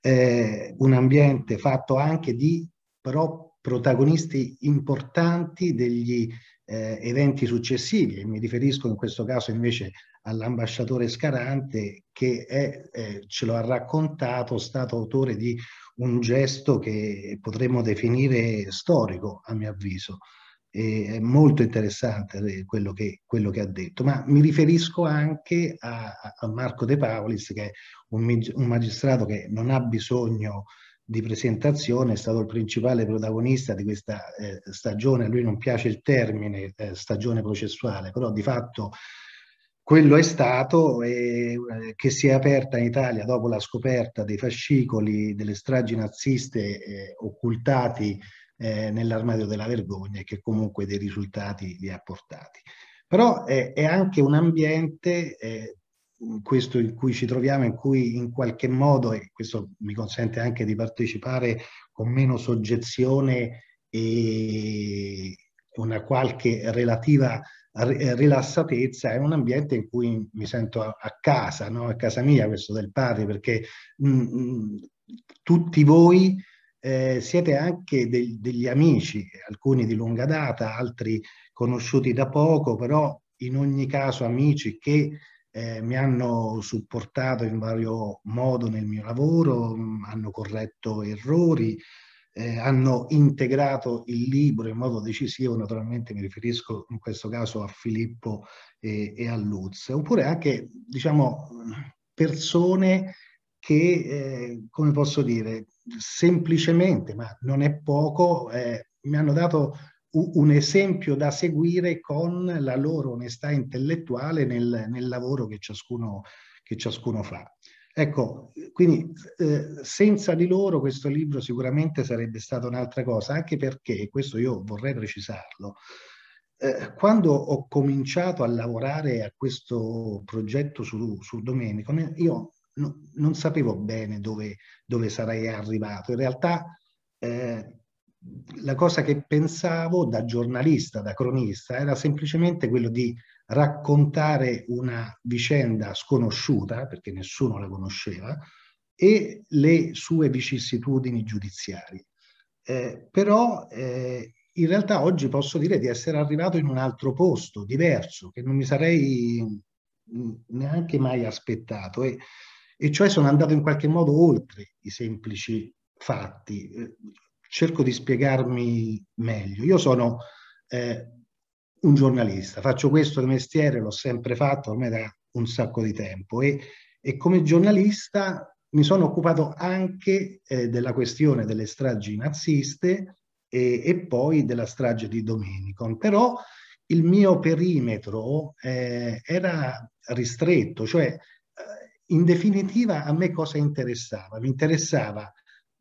Eh, un ambiente fatto anche di però protagonisti importanti degli eh, eventi successivi e mi riferisco in questo caso invece all'ambasciatore Scarante che è, eh, ce lo ha raccontato, stato autore di un gesto che potremmo definire storico a mio avviso. E è molto interessante eh, quello che, quello che, ha detto, ma mi riferisco anche a, a Marco De Paolis che è un, un magistrato che non ha bisogno di presentazione, è stato il principale protagonista di questa eh, stagione, a lui non piace il termine eh, stagione processuale, però di fatto quello è stato eh, che si è aperta in Italia dopo la scoperta dei fascicoli delle stragi naziste eh, occultati eh, nell'armadio della vergogna e che comunque dei risultati li ha portati. Però è anche un ambiente eh, questo in cui ci troviamo, in cui in qualche modo, e questo mi consente anche di partecipare con meno soggezione e una qualche relativa rilassatezza, è un ambiente in cui mi sento a, casa, no? a casa mia, questo del padre, perché mh, mm, mm, tutti voi eh, siete anche de degli amici, alcuni di lunga data, altri conosciuti da poco, però in ogni caso amici che eh, mi hanno supportato in vario modo nel mio lavoro, mm, hanno corretto errori, eh, hanno integrato il libro in modo decisivo, naturalmente mi riferisco in questo caso a Filippo e, e a Luz, oppure anche diciamo, persone che, eh, come posso dire, semplicemente, ma non è poco, eh, mi hanno dato un esempio da seguire con la loro onestà intellettuale nel, nel lavoro che ciascuno, che ciascuno, fa. Ecco, quindi eh, senza di loro questo libro sicuramente sarebbe stato un'altra cosa, anche perché, questo io vorrei precisarlo, eh, quando ho cominciato a lavorare a questo progetto su, su Domenico, io no, non sapevo bene dove, dove sarei arrivato. In realtà eh, la cosa che pensavo da giornalista, da cronista, era semplicemente quello di raccontare una vicenda sconosciuta, perché nessuno la conosceva, e le sue vicissitudini giudiziarie. Eh, però eh, in realtà oggi posso dire di essere arrivato in un altro posto, diverso, che non mi sarei mm, neanche mai aspettato. E, e cioè sono andato in qualche modo oltre i semplici fatti. Eh, cerco di spiegarmi meglio. Io sono eh, un giornalista, faccio questo di mestiere, l'ho sempre fatto ormai da un sacco di tempo e, e come giornalista mi sono occupato anche eh, della questione delle stragi naziste e, e, poi della strage di Domenicon, però il mio perimetro eh, era ristretto, cioè eh, in definitiva a me cosa interessava? Mi interessava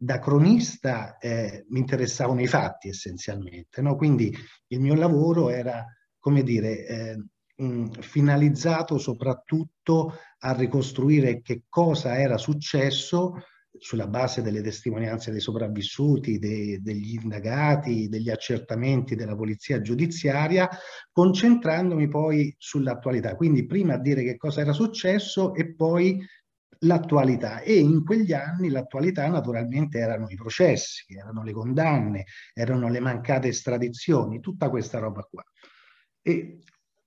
da cronista eh, mi interessavano i fatti essenzialmente, no? quindi il mio lavoro era, come dire, eh, mh, mm, finalizzato soprattutto a ricostruire che cosa era successo sulla base delle testimonianze dei sopravvissuti, dei, degli indagati, degli accertamenti della polizia giudiziaria, concentrandomi poi sull'attualità. Quindi prima a dire che cosa era successo e poi l'attualità e in quegli anni l'attualità naturalmente erano i processi, erano le condanne, erano le mancate estradizioni, tutta questa roba qua. E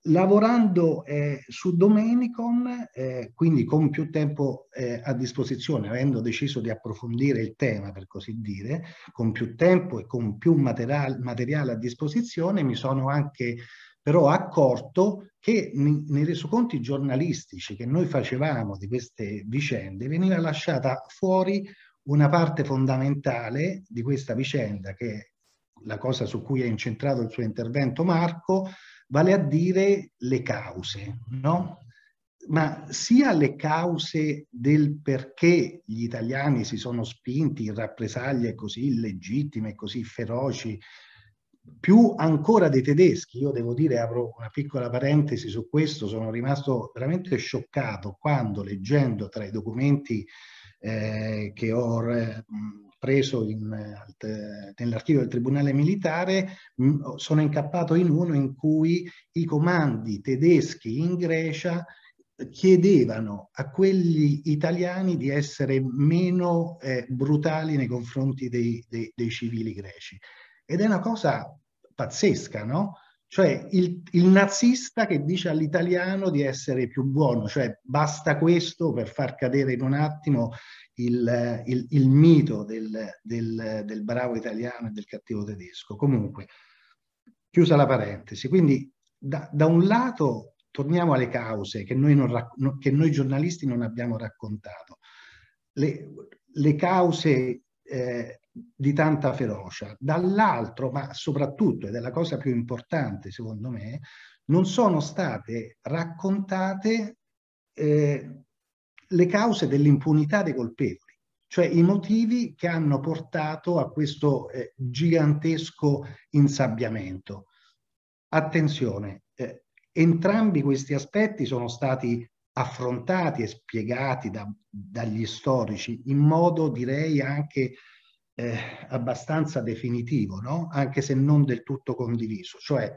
lavorando eh, su Domenicon, eh, quindi con più tempo eh, a disposizione, avendo deciso di approfondire il tema, per così dire, con più tempo e con più materiale, materiale a disposizione, mi sono anche però accorto che nei resoconti giornalistici che noi facevamo di queste vicende veniva lasciata fuori una parte fondamentale di questa vicenda, che è la cosa su cui è incentrato il suo intervento Marco, vale a dire le cause, no? ma sia le cause del perché gli italiani si sono spinti in rappresaglie così illegittime, così feroci più ancora dei tedeschi. Io devo dire, apro una piccola parentesi su questo, sono rimasto veramente scioccato quando leggendo tra i documenti eh, che ho eh, preso nell'archivio del Tribunale Militare, mh, sono incappato in uno in cui i comandi tedeschi in Grecia chiedevano a quelli italiani di essere meno eh, brutali nei confronti dei, dei, dei civili greci. Ed è una cosa pazzesca, no? Cioè il, il nazista che dice all'italiano di essere più buono, cioè basta questo per far cadere in un attimo il, il, il mito del, del, del bravo italiano e del cattivo tedesco. Comunque, chiusa la parentesi, quindi da, da, un lato torniamo alle cause che noi, non, che noi giornalisti non abbiamo raccontato. Le, le cause eh, di tanta ferocia. Dall'altro, ma soprattutto, ed è la cosa più importante secondo me, non sono state raccontate eh, le cause dell'impunità dei colpevoli, cioè i motivi che hanno portato a questo eh, gigantesco insabbiamento. Attenzione, eh, entrambi questi aspetti sono stati affrontati e spiegati da, dagli storici in modo direi anche eh, abbastanza definitivo, no? anche se non del tutto condiviso, cioè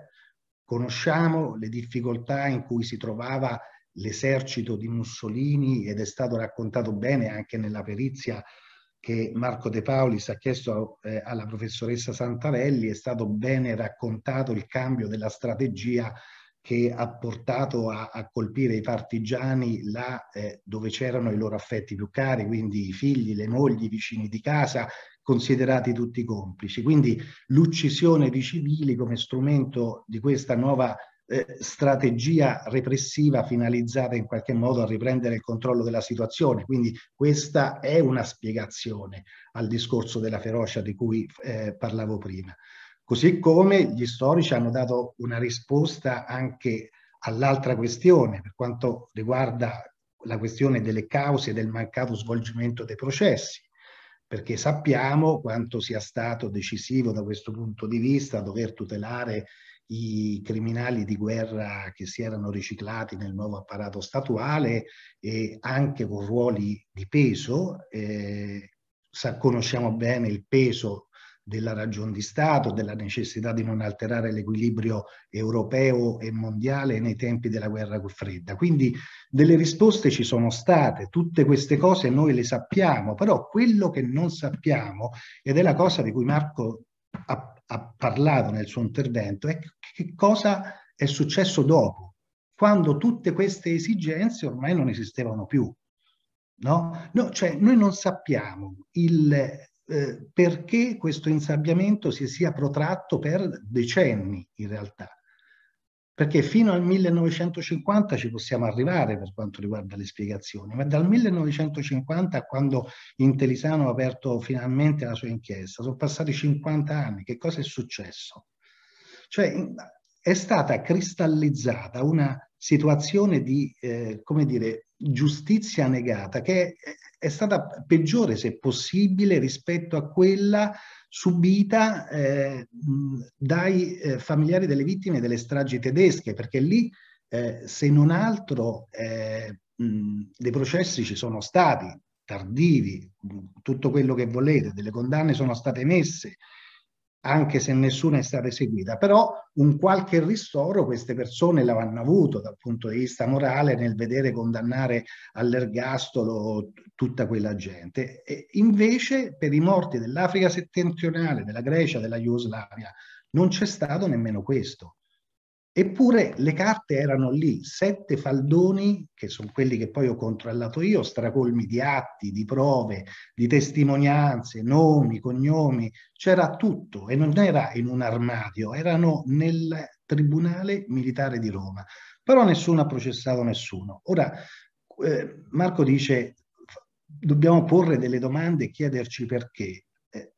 conosciamo le difficoltà in cui si trovava l'esercito di Mussolini ed è stato raccontato bene anche nella perizia che Marco De Paolis ha chiesto eh, alla professoressa Santarelli, è stato bene raccontato il cambio della strategia che ha portato a, a colpire i partigiani là eh, dove c'erano i loro affetti più cari, quindi i figli, le mogli, i vicini di casa, considerati tutti complici. Quindi l'uccisione di civili come strumento di questa nuova eh, strategia repressiva finalizzata in qualche modo a riprendere il controllo della situazione. Quindi questa è una spiegazione al discorso della ferocia di cui eh, parlavo prima. Così come gli storici hanno dato una risposta anche all'altra questione per quanto riguarda la questione delle cause del mancato svolgimento dei processi perché sappiamo quanto sia stato decisivo da questo punto di vista dover tutelare i criminali di guerra che si erano riciclati nel nuovo apparato statuale e anche con ruoli di peso. Eh, sa, conosciamo bene il peso della ragion di Stato, della necessità di non alterare l'equilibrio europeo e mondiale nei tempi della guerra fredda. Quindi delle risposte ci sono state, tutte queste cose noi le sappiamo, però quello che non sappiamo, ed è la cosa di cui Marco ha, ha parlato nel suo intervento, è che cosa è successo dopo, quando tutte queste esigenze ormai non esistevano più. No? no cioè noi non sappiamo il, eh, perché questo insabbiamento si sia protratto per decenni in realtà. Perché fino al 1950 ci possiamo arrivare per quanto riguarda le spiegazioni, ma dal 1950 a quando Intelisano ha aperto finalmente la sua inchiesta, sono passati 50 anni, che cosa è successo? Cioè è stata cristallizzata una situazione di, eh, come dire, giustizia negata che è stata peggiore, se possibile, rispetto a quella subita eh, dai eh, familiari delle vittime delle stragi tedesche, perché lì, eh, se non altro, eh, mh, dei processi ci sono stati tardivi, tutto quello che volete, delle condanne sono state emesse, anche se nessuna è stata eseguita, però un qualche ristoro queste persone l'hanno avuto dal punto di vista morale nel vedere condannare all'ergastolo tutta quella gente. E invece per i morti dell'Africa settentrionale, della Grecia, della Jugoslavia, non c'è stato nemmeno questo. Eppure le carte erano lì, sette faldoni, che sono quelli che poi ho controllato io, stracolmi di atti, di prove, di testimonianze, nomi, cognomi, c'era tutto e non era in un armadio, erano nel Tribunale Militare di Roma. Però nessuno ha processato nessuno. Ora, eh, Marco dice, dobbiamo porre delle domande e chiederci perché. Eh,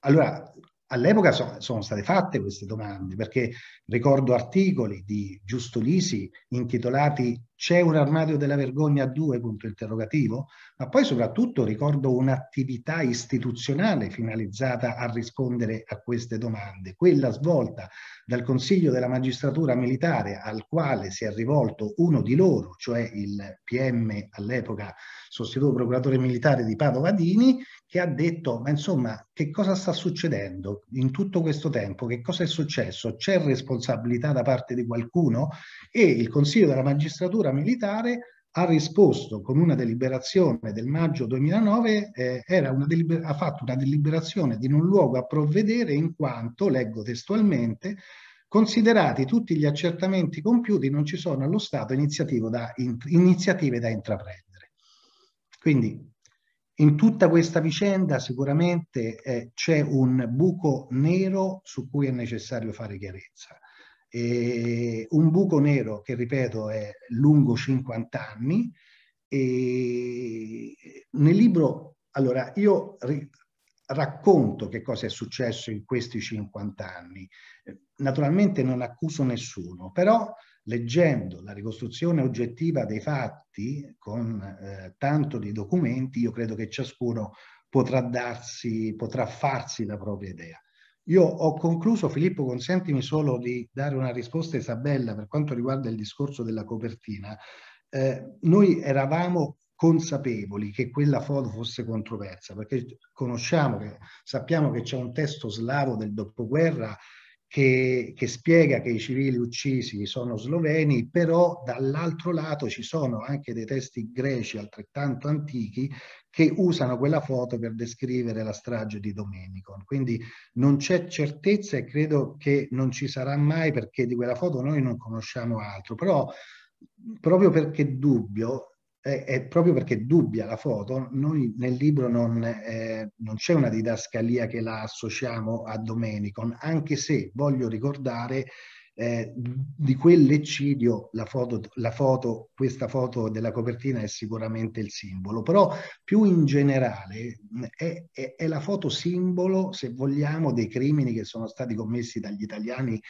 allora, all'epoca so, sono state fatte queste domande, perché ricordo articoli di Giusto Lisi intitolati c'è un armadio della vergogna a due, punto interrogativo, ma poi soprattutto ricordo un'attività istituzionale finalizzata a rispondere a queste domande, quella svolta dal Consiglio della Magistratura Militare al quale si è rivolto uno di loro, cioè il PM all'epoca sostituto procuratore militare di Padova Dini, che ha detto, ma insomma, che cosa sta succedendo in tutto questo tempo? Che cosa è successo? C'è responsabilità da parte di qualcuno? E il Consiglio della Magistratura dittatura militare, ha risposto con una deliberazione del maggio 2009, eh, una deliber- ha fatto una deliberazione di non luogo a provvedere in quanto, leggo testualmente, considerati tutti gli accertamenti compiuti non ci sono allo Stato da, in, iniziative da intraprendere. Quindi in tutta questa vicenda sicuramente eh, c'è un buco nero su cui è necessario fare chiarezza eh, un buco nero che, ripeto, è lungo 50 anni. E nel libro, allora, io racconto che cosa è successo in questi 50 anni. Naturalmente non accuso nessuno, però leggendo la ricostruzione oggettiva dei fatti con eh, tanto di documenti, io credo che ciascuno potrà, darsi, potrà farsi la propria idea. Io ho concluso, Filippo, consentimi solo di dare una risposta a Isabella per quanto riguarda il discorso della copertina. Eh, noi eravamo consapevoli che quella foto fosse controversa, perché conosciamo, che, sappiamo che c'è un testo slavo del dopoguerra che, che, spiega che i civili uccisi sono sloveni, però dall'altro lato ci sono anche dei testi greci altrettanto antichi che usano quella foto per descrivere la strage di Domenico. Quindi non c'è certezza e credo che non ci sarà mai perché di quella foto noi non conosciamo altro, però proprio perché dubbio eh, è proprio perché dubbia la foto, noi nel libro non, eh, non c'è una didascalia che la associamo a Domenico, anche se voglio ricordare eh, di quell'eccidio la foto, la foto, questa foto della copertina è sicuramente il simbolo, però più in generale è, è, è, la foto simbolo, se vogliamo, dei crimini che sono stati commessi dagli italiani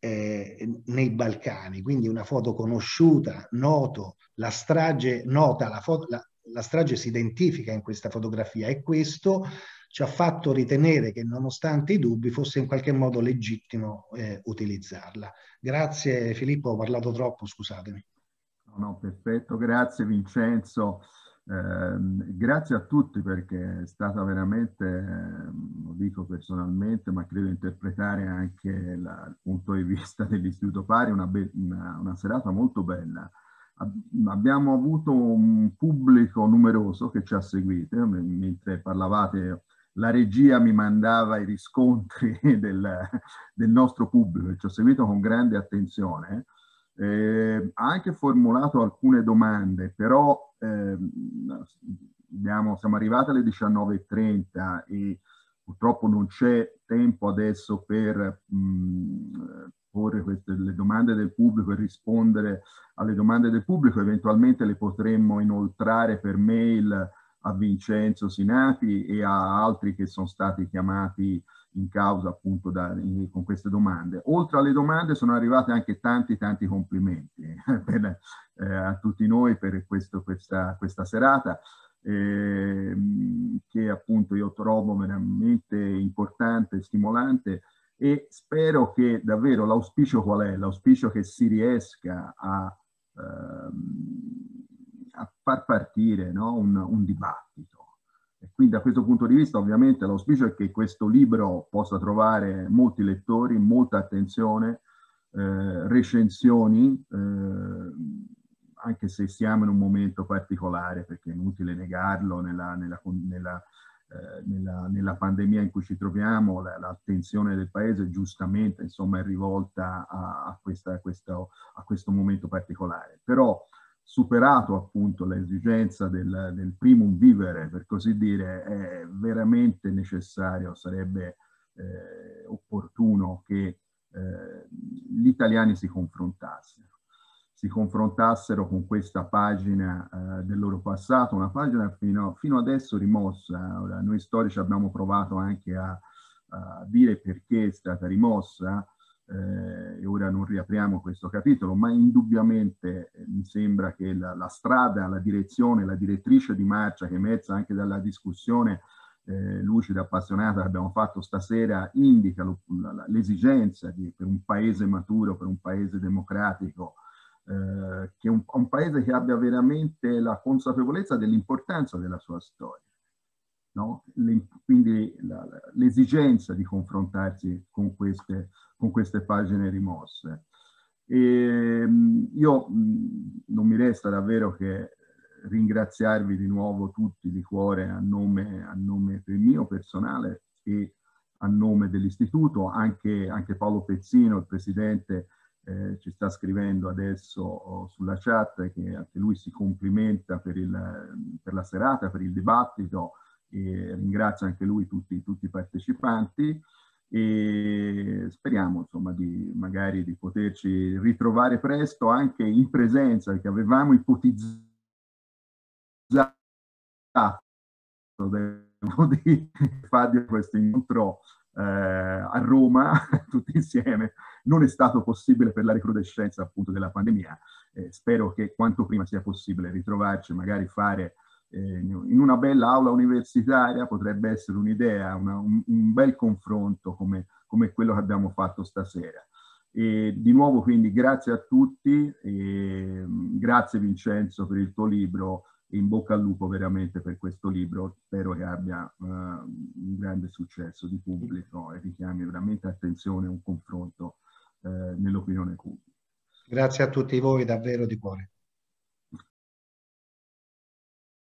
eh, nei Balcani, quindi una foto conosciuta, noto, la strage nota, la, foto, la, la strage si identifica in questa fotografia e questo ci ha fatto ritenere che nonostante i dubbi fosse in qualche modo legittimo eh, utilizzarla. Grazie Filippo, ho parlato troppo, scusatemi. No, no, perfetto, grazie Vincenzo. Ehm, grazie a tutti perché è stata veramente, eh, lo dico personalmente, ma credo interpretare anche la, il punto di vista dell'Istituto Pari, una, una, una, serata molto bella. Abbiamo avuto un pubblico numeroso che ci ha seguito, mentre parlavate la regia mi mandava i riscontri del, del nostro pubblico e ci ha seguito con grande attenzione. Eh, ha anche formulato alcune domande, però Ehm, abbiamo, siamo arrivati alle 19.30 e purtroppo non c'è tempo adesso per mh, porre queste, le domande del pubblico e rispondere alle domande del pubblico, eventualmente le potremmo inoltrare per mail a Vincenzo Sinati e a altri che sono stati chiamati in causa appunto da, in, con queste domande. Oltre alle domande sono arrivate anche tanti tanti complimenti eh, per, eh, a tutti noi per questo, questa, questa serata. Ehm, che appunto io trovo veramente importante, stimolante e spero che davvero l'auspicio qual è? L'auspicio che si riesca a, ehm, a far partire no? un, un dibattito quindi da questo punto di vista ovviamente l'auspicio è che questo libro possa trovare molti lettori, molta attenzione, eh, recensioni, eh, anche se siamo in un momento particolare, perché è inutile negarlo, nella, nella, nella, eh, nella pandemia in cui ci troviamo, l'attenzione del Paese giustamente insomma, è rivolta a, a, questa, a, questo, a questo momento particolare. Però superato appunto l'esigenza del, del primum vivere, per così dire, è veramente necessario, sarebbe eh, opportuno che eh, gli italiani si confrontassero, si confrontassero con questa pagina eh, del loro passato, una pagina fino, fino adesso rimossa. Ora, noi storici abbiamo provato anche a, a dire perché è stata rimossa, eh, e ora non riapriamo questo capitolo, ma indubbiamente eh, mi sembra che la, la, strada, la direzione, la direttrice di marcia che emersa anche dalla discussione eh, lucida appassionata che abbiamo fatto stasera indica l'esigenza per un paese maturo, per un paese democratico, eh, che un, un paese che abbia veramente la consapevolezza dell'importanza della sua storia. No? Le, quindi l'esigenza di confrontarsi con queste con queste pagine rimosse. E ehm, io non mi resta davvero che ringraziarvi di nuovo tutti di cuore a nome, a nome del mio personale e a nome dell'istituto, anche, anche Paolo Pezzino, il presidente, eh, ci sta scrivendo adesso oh, sulla chat che anche lui si complimenta per, il, per la serata, per il dibattito e ringrazio anche lui tutti, tutti i partecipanti e speriamo insomma di magari di poterci ritrovare presto anche in presenza perché avevamo ipotizzato di fare questo incontro eh, a Roma tutti insieme non è stato possibile per la recrudescenza appunto della pandemia eh, spero che quanto prima sia possibile ritrovarci magari fare eh, in una bella aula universitaria potrebbe essere un'idea, un, un, bel confronto come, come, quello che abbiamo fatto stasera. E di nuovo quindi grazie a tutti, mm, grazie Vincenzo per il tuo libro in bocca al lupo veramente per questo libro, spero che abbia uh, un grande successo di pubblico e richiami veramente attenzione e un confronto uh, nell'opinione pubblica. Grazie a tutti voi davvero di cuore.